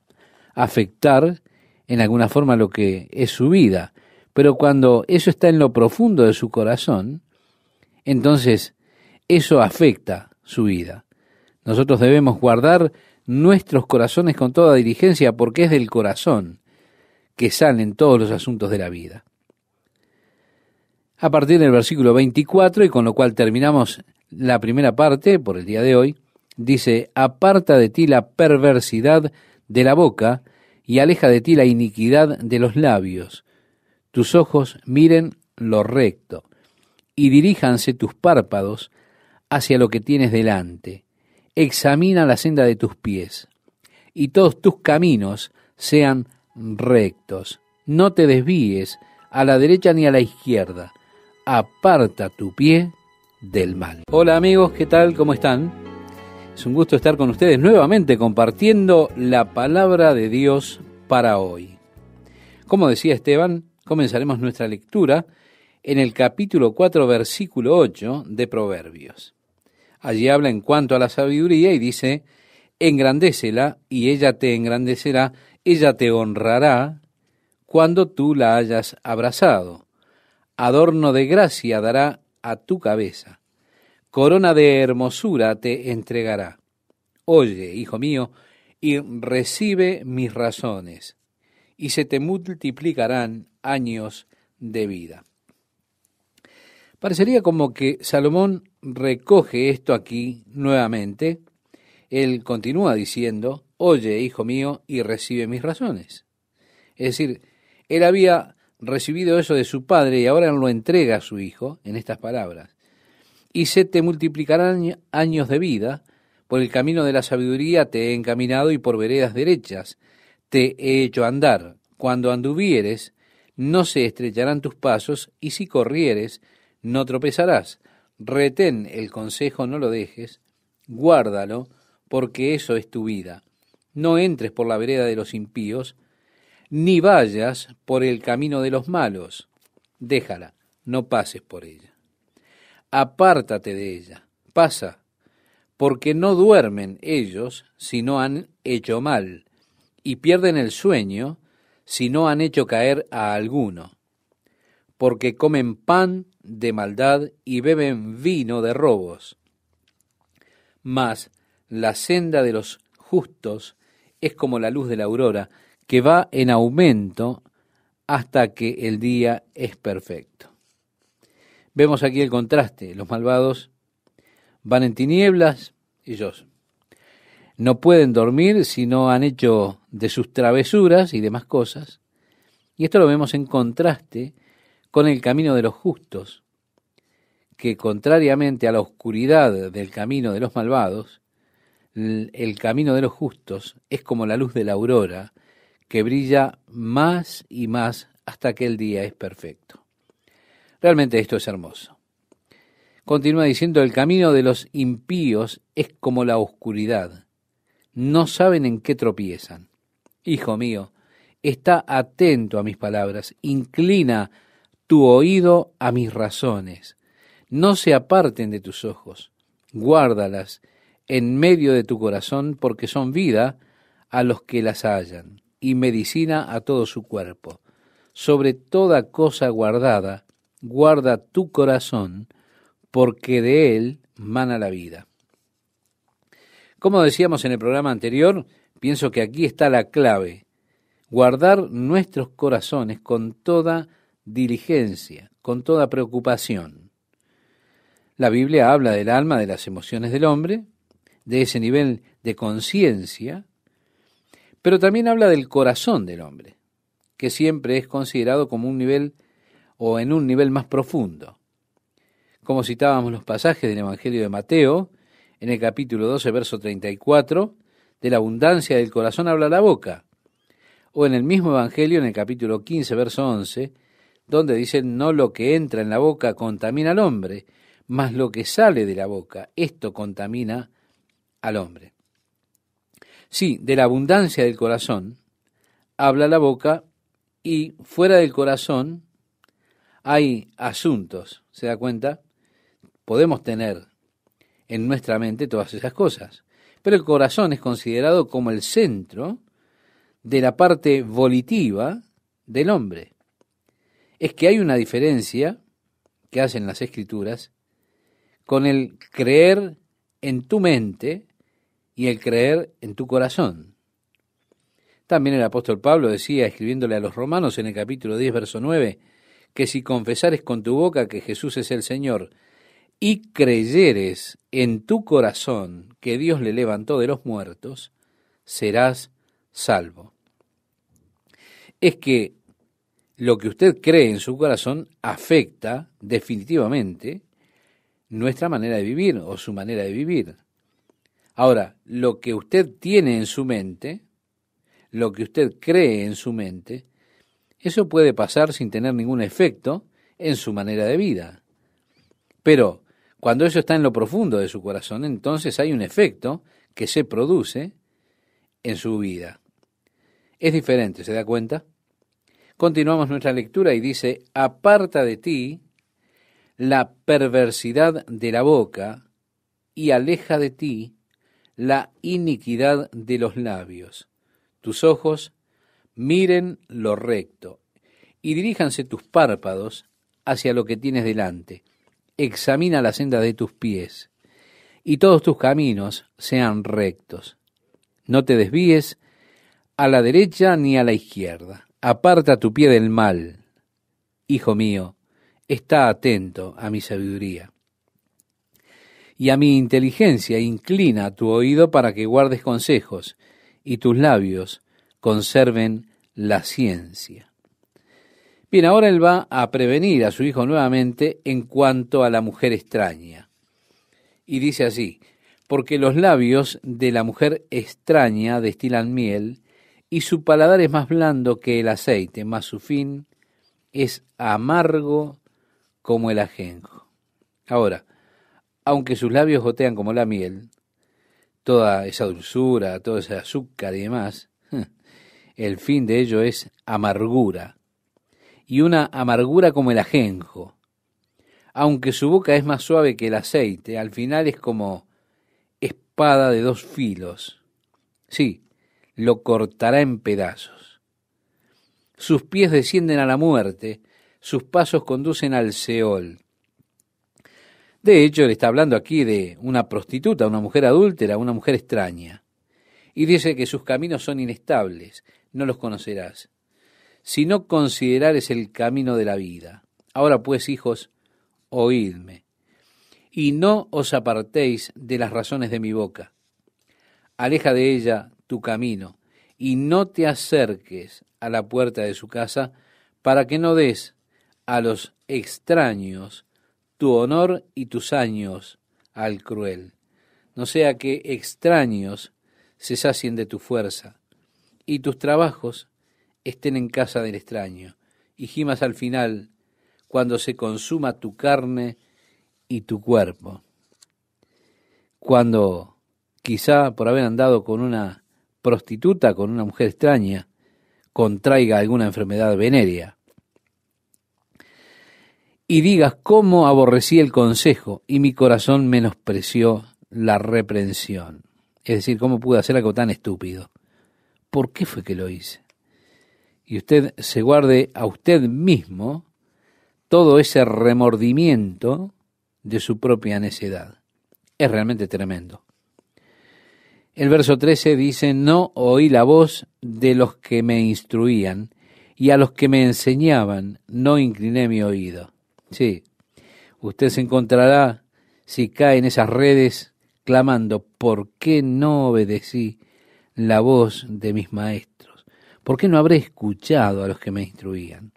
afectar en alguna forma lo que es su vida. Pero cuando eso está en lo profundo de su corazón, entonces eso afecta su vida. Nosotros debemos guardar nuestros corazones con toda diligencia porque es del corazón que salen todos los asuntos de la vida. A partir del versículo 24, y con lo cual terminamos la primera parte por el día de hoy, dice, aparta de ti la perversidad de la boca y aleja de ti la iniquidad de los labios. Tus ojos miren lo recto y diríjanse tus párpados hacia lo que tienes delante. Examina la senda de tus pies y todos tus caminos sean rectos. No te desvíes a la derecha ni a la izquierda. Aparta tu pie del mal. Hola amigos, ¿qué tal? ¿Cómo están? Es un gusto estar con ustedes nuevamente compartiendo la palabra de Dios para hoy. Como decía Esteban, comenzaremos nuestra lectura en el capítulo 4, versículo 8 de Proverbios. Allí habla en cuanto a la sabiduría y dice, engrandécela y ella te engrandecerá, ella te honrará cuando tú la hayas abrazado. Adorno de gracia dará a tu cabeza corona de hermosura te entregará. Oye, hijo mío, y recibe mis razones, y se te multiplicarán años de vida. Parecería como que Salomón recoge esto aquí nuevamente. Él continúa diciendo, oye, hijo mío, y recibe mis razones. Es decir, él había recibido eso de su padre y ahora lo entrega a su hijo en estas palabras y se te multiplicarán años de vida, por el camino de la sabiduría te he encaminado y por veredas derechas te he hecho andar. Cuando anduvieres, no se estrecharán tus pasos, y si corrieres, no tropezarás. Retén el consejo, no lo dejes, guárdalo, porque eso es tu vida. No entres por la vereda de los impíos, ni vayas por el camino de los malos. Déjala, no pases por ella apártate de ella, pasa, porque no duermen ellos si no han hecho mal, y pierden el sueño si no han hecho caer a alguno, porque comen pan de maldad y beben vino de robos. Mas la senda de los justos es como la luz de la aurora, que va en aumento hasta que el día es perfecto. Vemos aquí el contraste. Los malvados van en tinieblas, ellos no pueden dormir si no han hecho de sus travesuras y demás cosas. Y esto lo vemos en contraste con el camino de los justos, que contrariamente a la oscuridad del camino de los malvados, el camino de los justos es como la luz de la aurora, que brilla más y más hasta que el día es perfecto. Realmente esto es hermoso. Continúa diciendo, el camino de los impíos es como la oscuridad. No saben en qué tropiezan. Hijo mío, está atento a mis palabras, inclina tu oído a mis razones. No se aparten de tus ojos, guárdalas en medio de tu corazón, porque son vida a los que las hallan y medicina a todo su cuerpo. Sobre toda cosa guardada, guarda tu corazón, porque de él mana la vida. Como decíamos en el programa anterior, pienso que aquí está la clave, guardar nuestros corazones con toda diligencia, con toda preocupación. La Biblia habla del alma, de las emociones del hombre, de ese nivel de conciencia, pero también habla del corazón del hombre, que siempre es considerado como un nivel o en un nivel más profundo. Como citábamos los pasajes del Evangelio de Mateo, en el capítulo 12, verso 34, de la abundancia del corazón habla la boca, o en el mismo Evangelio, en el capítulo 15, verso 11, donde dice, no lo que entra en la boca contamina al hombre, mas lo que sale de la boca, esto contamina al hombre. Sí, de la abundancia del corazón habla la boca y fuera del corazón hay asuntos, ¿se da cuenta? Podemos tener en nuestra mente todas esas cosas, pero el corazón es considerado como el centro de la parte volitiva del hombre. Es que hay una diferencia que hacen las escrituras con el creer en tu mente y el creer en tu corazón. También el apóstol Pablo decía, escribiéndole a los romanos en el capítulo 10, verso 9, que si confesares con tu boca que Jesús es el Señor y creyeres en tu corazón que Dios le levantó de los muertos, serás salvo. Es que lo que usted cree en su corazón afecta definitivamente nuestra manera de vivir o su manera de vivir. Ahora, lo que usted tiene en su mente, lo que usted cree en su mente, eso puede pasar sin tener ningún efecto en su manera de vida. Pero cuando eso está en lo profundo de su corazón, entonces hay un efecto que se produce en su vida. Es diferente, ¿se da cuenta? Continuamos nuestra lectura y dice, aparta de ti la perversidad de la boca y aleja de ti la iniquidad de los labios. Tus ojos miren lo recto y diríjanse tus párpados hacia lo que tienes delante. Examina la senda de tus pies y todos tus caminos sean rectos. No te desvíes a la derecha ni a la izquierda. Aparta tu pie del mal. Hijo mío, está atento a mi sabiduría. Y a mi inteligencia inclina tu oído para que guardes consejos y tus labios conserven la ciencia. Bien, ahora él va a prevenir a su hijo nuevamente en cuanto a la mujer extraña. Y dice así, porque los labios de la mujer extraña destilan miel, y su paladar es más blando que el aceite, más su fin es amargo como el ajenjo. Ahora, aunque sus labios gotean como la miel, toda esa dulzura, todo ese azúcar y demás, el fin de ello es amargura, y una amargura como el ajenjo. Aunque su boca es más suave que el aceite, al final es como espada de dos filos. Sí, lo cortará en pedazos. Sus pies descienden a la muerte, sus pasos conducen al Seol. De hecho, él está hablando aquí de una prostituta, una mujer adúltera, una mujer extraña. Y dice que sus caminos son inestables, no los conocerás. Si no es el camino de la vida. Ahora pues, hijos, oídme, y no os apartéis de las razones de mi boca. Aleja de ella tu camino, y no te acerques a la puerta de su casa, para que no des a los extraños tu honor y tus años al cruel, no sea que extraños se sacien de tu fuerza y tus trabajos estén en casa del extraño, y gimas al final, cuando se consuma tu carne y tu cuerpo, cuando quizá por haber andado con una prostituta, con una mujer extraña, contraiga alguna enfermedad venérea. Y digas cómo aborrecí el consejo y mi corazón menospreció la reprensión. Es decir, cómo pude hacer algo tan estúpido por qué fue que lo hice. Y usted se guarde a usted mismo todo ese remordimiento de su propia necedad. Es realmente tremendo. El verso 13 dice, no oí la voz de los que me instruían y a los que me enseñaban, no incliné mi oído. Sí, usted se encontrará si cae en esas redes clamando, ¿por qué no obedecí la voz de mis maestros? ¿Por qué no habré escuchado a los que me instruían?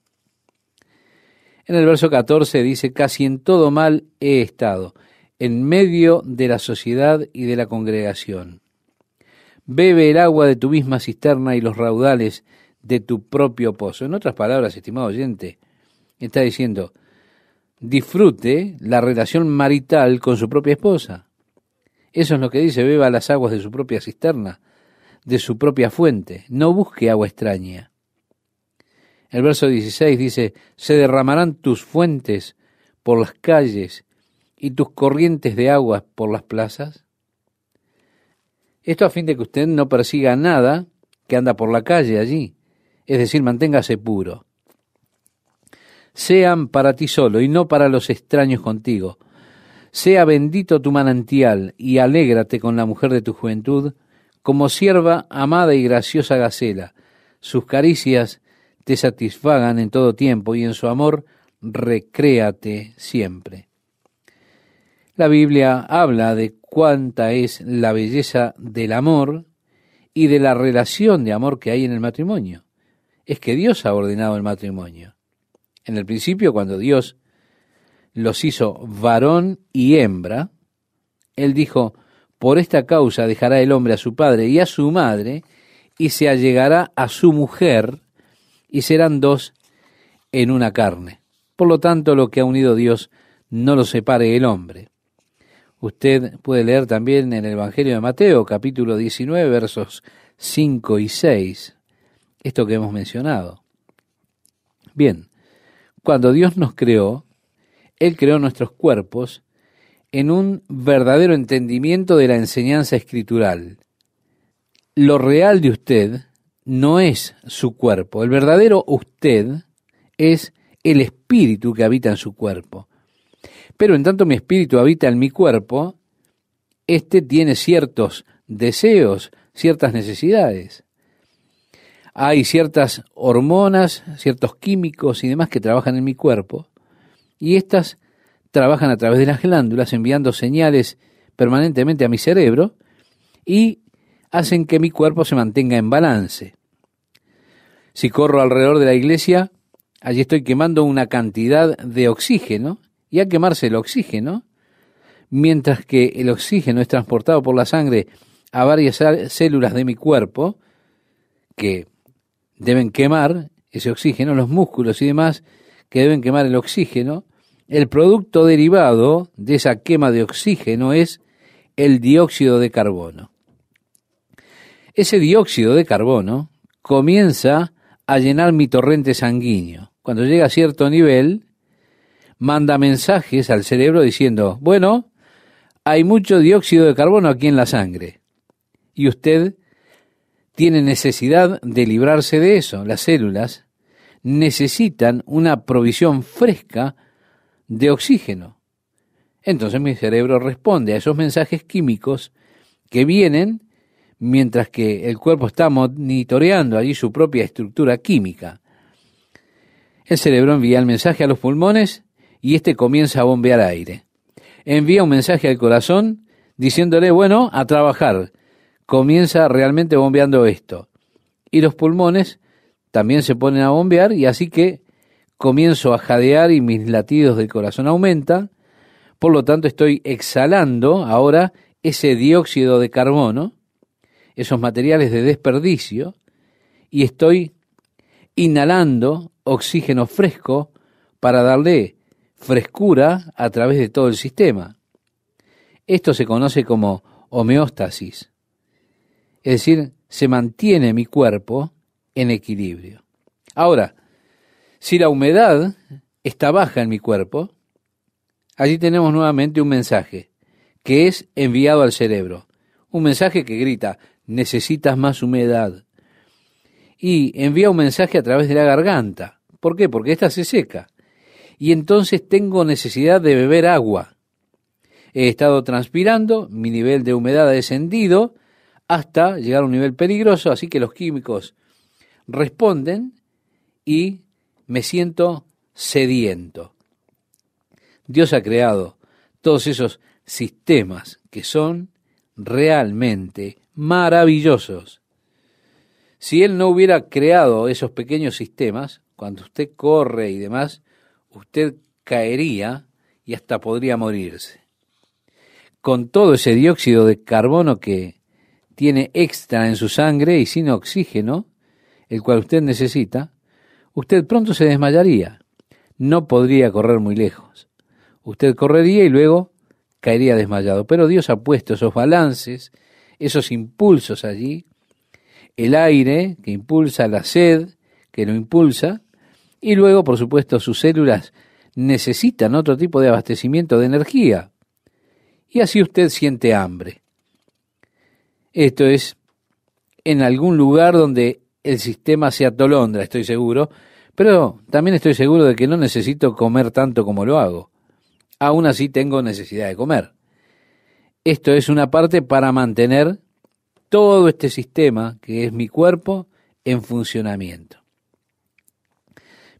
En el verso 14 dice, casi en todo mal he estado, en medio de la sociedad y de la congregación. Bebe el agua de tu misma cisterna y los raudales de tu propio pozo. En otras palabras, estimado oyente, está diciendo, disfrute la relación marital con su propia esposa. Eso es lo que dice, beba las aguas de su propia cisterna, de su propia fuente, no busque agua extraña. El verso 16 dice, se derramarán tus fuentes por las calles y tus corrientes de agua por las plazas. Esto a fin de que usted no persiga nada que anda por la calle allí, es decir, manténgase puro. Sean para ti solo y no para los extraños contigo. Sea bendito tu manantial y alégrate con la mujer de tu juventud, como sierva amada y graciosa Gacela. Sus caricias te satisfagan en todo tiempo y en su amor recréate siempre. La Biblia habla de cuánta es la belleza del amor y de la relación de amor que hay en el matrimonio. Es que Dios ha ordenado el matrimonio. En el principio, cuando Dios los hizo varón y hembra, Él dijo, por esta causa dejará el hombre a su padre y a su madre, y se allegará a su mujer, y serán dos en una carne. Por lo tanto, lo que ha unido Dios no lo separe el hombre. Usted puede leer también en el Evangelio de Mateo, capítulo 19, versos 5 y 6, esto que hemos mencionado. Bien, cuando Dios nos creó, Él creó nuestros cuerpos en un verdadero entendimiento de la enseñanza escritural. Lo real de usted no es su cuerpo, el verdadero usted es el espíritu que habita en su cuerpo. Pero en tanto mi espíritu habita en mi cuerpo, éste tiene ciertos deseos, ciertas necesidades. Hay ciertas hormonas, ciertos químicos y demás que trabajan en mi cuerpo, y estas trabajan a través de las glándulas enviando señales permanentemente a mi cerebro y hacen que mi cuerpo se mantenga en balance. Si corro alrededor de la iglesia, allí estoy quemando una cantidad de oxígeno y a quemarse el oxígeno, mientras que el oxígeno es transportado por la sangre a varias células de mi cuerpo que deben quemar ese oxígeno, los músculos y demás que deben quemar el oxígeno, el producto derivado de esa quema de oxígeno es el dióxido de carbono. Ese dióxido de carbono comienza a llenar mi torrente sanguíneo. Cuando llega a cierto nivel, manda mensajes al cerebro diciendo, bueno, hay mucho dióxido de carbono aquí en la sangre. Y usted tiene necesidad de librarse de eso. Las células necesitan una provisión fresca de oxígeno. Entonces mi cerebro responde a esos mensajes químicos que vienen mientras que el cuerpo está monitoreando allí su propia estructura química. El cerebro envía el mensaje a los pulmones y éste comienza a bombear aire. Envía un mensaje al corazón diciéndole, bueno, a trabajar. Comienza realmente bombeando esto. Y los pulmones también se ponen a bombear y así que comienzo a jadear y mis latidos del corazón aumentan, por lo tanto estoy exhalando ahora ese dióxido de carbono, esos materiales de desperdicio, y estoy inhalando oxígeno fresco para darle frescura a través de todo el sistema. Esto se conoce como homeostasis, es decir, se mantiene mi cuerpo en equilibrio. Ahora, si la humedad está baja en mi cuerpo, allí tenemos nuevamente un mensaje que es enviado al cerebro. Un mensaje que grita, necesitas más humedad. Y envía un mensaje a través de la garganta. ¿Por qué? Porque ésta se seca. Y entonces tengo necesidad de beber agua. He estado transpirando, mi nivel de humedad ha descendido hasta llegar a un nivel peligroso, así que los químicos responden y me siento sediento. Dios ha creado todos esos sistemas que son realmente maravillosos. Si Él no hubiera creado esos pequeños sistemas, cuando usted corre y demás, usted caería y hasta podría morirse. Con todo ese dióxido de carbono que tiene extra en su sangre y sin oxígeno, el cual usted necesita, usted pronto se desmayaría, no podría correr muy lejos. Usted correría y luego caería desmayado. Pero Dios ha puesto esos balances, esos impulsos allí, el aire que impulsa, la sed que lo impulsa, y luego, por supuesto, sus células necesitan otro tipo de abastecimiento de energía. Y así usted siente hambre. Esto es en algún lugar donde el sistema se atolondra, estoy seguro, pero también estoy seguro de que no necesito comer tanto como lo hago. Aún así tengo necesidad de comer. Esto es una parte para mantener todo este sistema, que es mi cuerpo, en funcionamiento.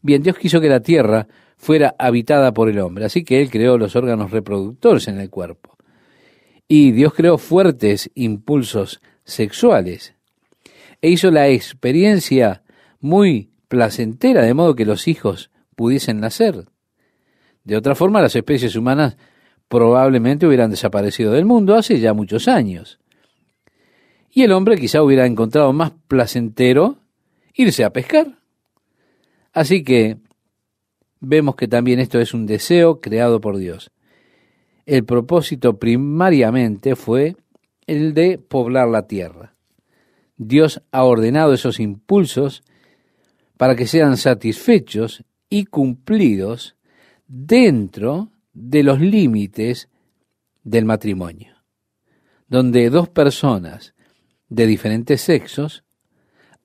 Bien, Dios quiso que la tierra fuera habitada por el hombre, así que Él creó los órganos reproductores en el cuerpo. Y Dios creó fuertes impulsos sexuales e hizo la experiencia muy placentera, de modo que los hijos pudiesen nacer. De otra forma, las especies humanas probablemente hubieran desaparecido del mundo hace ya muchos años. Y el hombre quizá hubiera encontrado más placentero irse a pescar. Así que vemos que también esto es un deseo creado por Dios. El propósito primariamente fue el de poblar la tierra. Dios ha ordenado esos impulsos para que sean satisfechos y cumplidos dentro de los límites del matrimonio, donde dos personas de diferentes sexos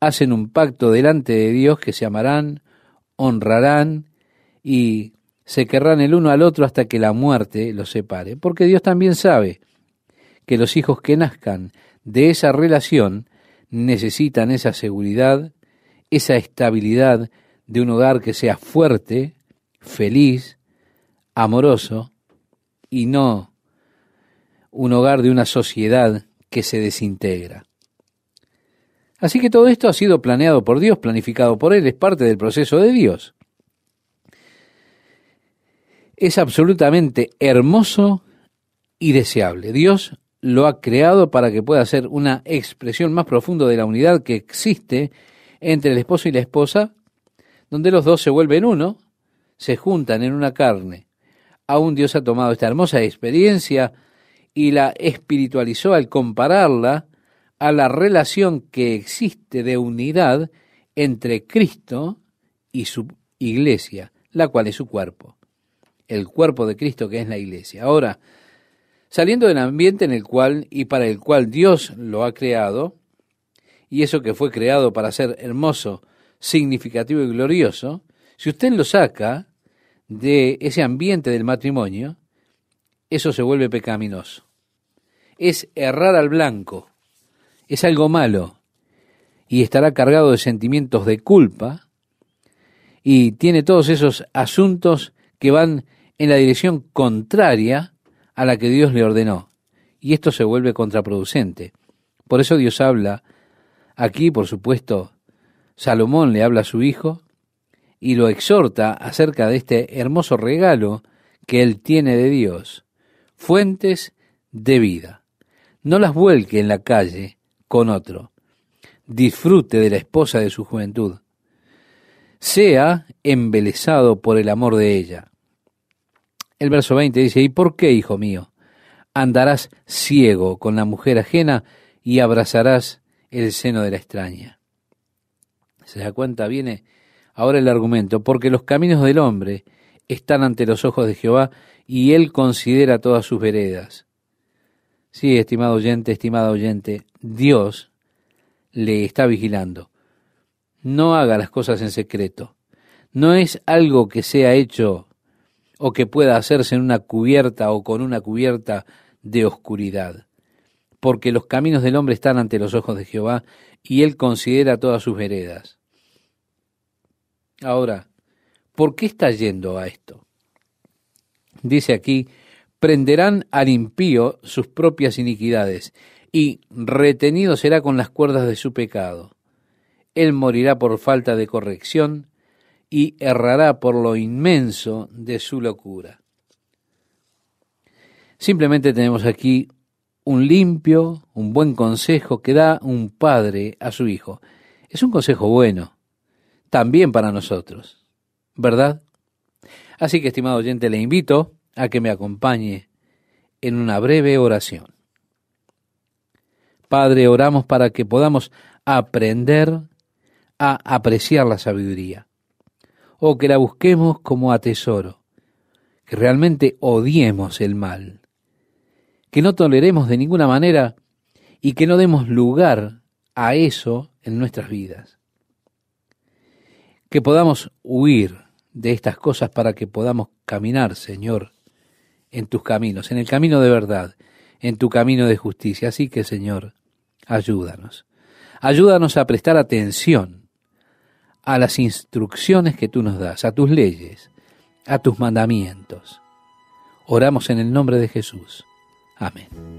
hacen un pacto delante de Dios que se amarán, honrarán y se querrán el uno al otro hasta que la muerte los separe, porque Dios también sabe que los hijos que nazcan de esa relación necesitan esa seguridad, esa estabilidad de un hogar que sea fuerte, feliz, amoroso y no un hogar de una sociedad que se desintegra. Así que todo esto ha sido planeado por Dios, planificado por Él, es parte del proceso de Dios. Es absolutamente hermoso y deseable. Dios lo ha creado para que pueda ser una expresión más profunda de la unidad que existe entre el esposo y la esposa, donde los dos se vuelven uno, se juntan en una carne. Aún Dios ha tomado esta hermosa experiencia y la espiritualizó al compararla a la relación que existe de unidad entre Cristo y su iglesia, la cual es su cuerpo, el cuerpo de Cristo que es la iglesia. Ahora, saliendo del ambiente en el cual y para el cual Dios lo ha creado, y eso que fue creado para ser hermoso, significativo y glorioso, si usted lo saca de ese ambiente del matrimonio, eso se vuelve pecaminoso. Es errar al blanco, es algo malo, y estará cargado de sentimientos de culpa, y tiene todos esos asuntos que van en la dirección contraria a la que Dios le ordenó, y esto se vuelve contraproducente. Por eso Dios habla, aquí por supuesto, Salomón le habla a su hijo y lo exhorta acerca de este hermoso regalo que él tiene de Dios, fuentes de vida. No las vuelque en la calle con otro. Disfrute de la esposa de su juventud. Sea embelesado por el amor de ella. El verso 20 dice, ¿y por qué, hijo mío, andarás ciego con la mujer ajena y abrazarás el seno de la extraña? ¿Se da cuenta? Viene ahora el argumento, porque los caminos del hombre están ante los ojos de Jehová y él considera todas sus veredas. Sí, estimado oyente, estimado oyente, Dios le está vigilando. No haga las cosas en secreto. No es algo que sea hecho o que pueda hacerse en una cubierta o con una cubierta de oscuridad. Porque los caminos del hombre están ante los ojos de Jehová y él considera todas sus veredas. Ahora, ¿por qué está yendo a esto? Dice aquí, prenderán al impío sus propias iniquidades y retenido será con las cuerdas de su pecado. Él morirá por falta de corrección y errará por lo inmenso de su locura. Simplemente tenemos aquí un limpio, un buen consejo que da un padre a su hijo. Es un consejo bueno, también para nosotros, ¿verdad? Así que, estimado oyente, le invito a que me acompañe en una breve oración. Padre, oramos para que podamos aprender a apreciar la sabiduría o que la busquemos como a tesoro, que realmente odiemos el mal, que no toleremos de ninguna manera y que no demos lugar a eso en nuestras vidas. Que podamos huir de estas cosas para que podamos caminar, Señor, en tus caminos, en el camino de verdad, en tu camino de justicia. Así que, Señor, ayúdanos. Ayúdanos a prestar atención a las instrucciones que tú nos das, a tus leyes, a tus mandamientos. Oramos en el nombre de Jesús. Amén.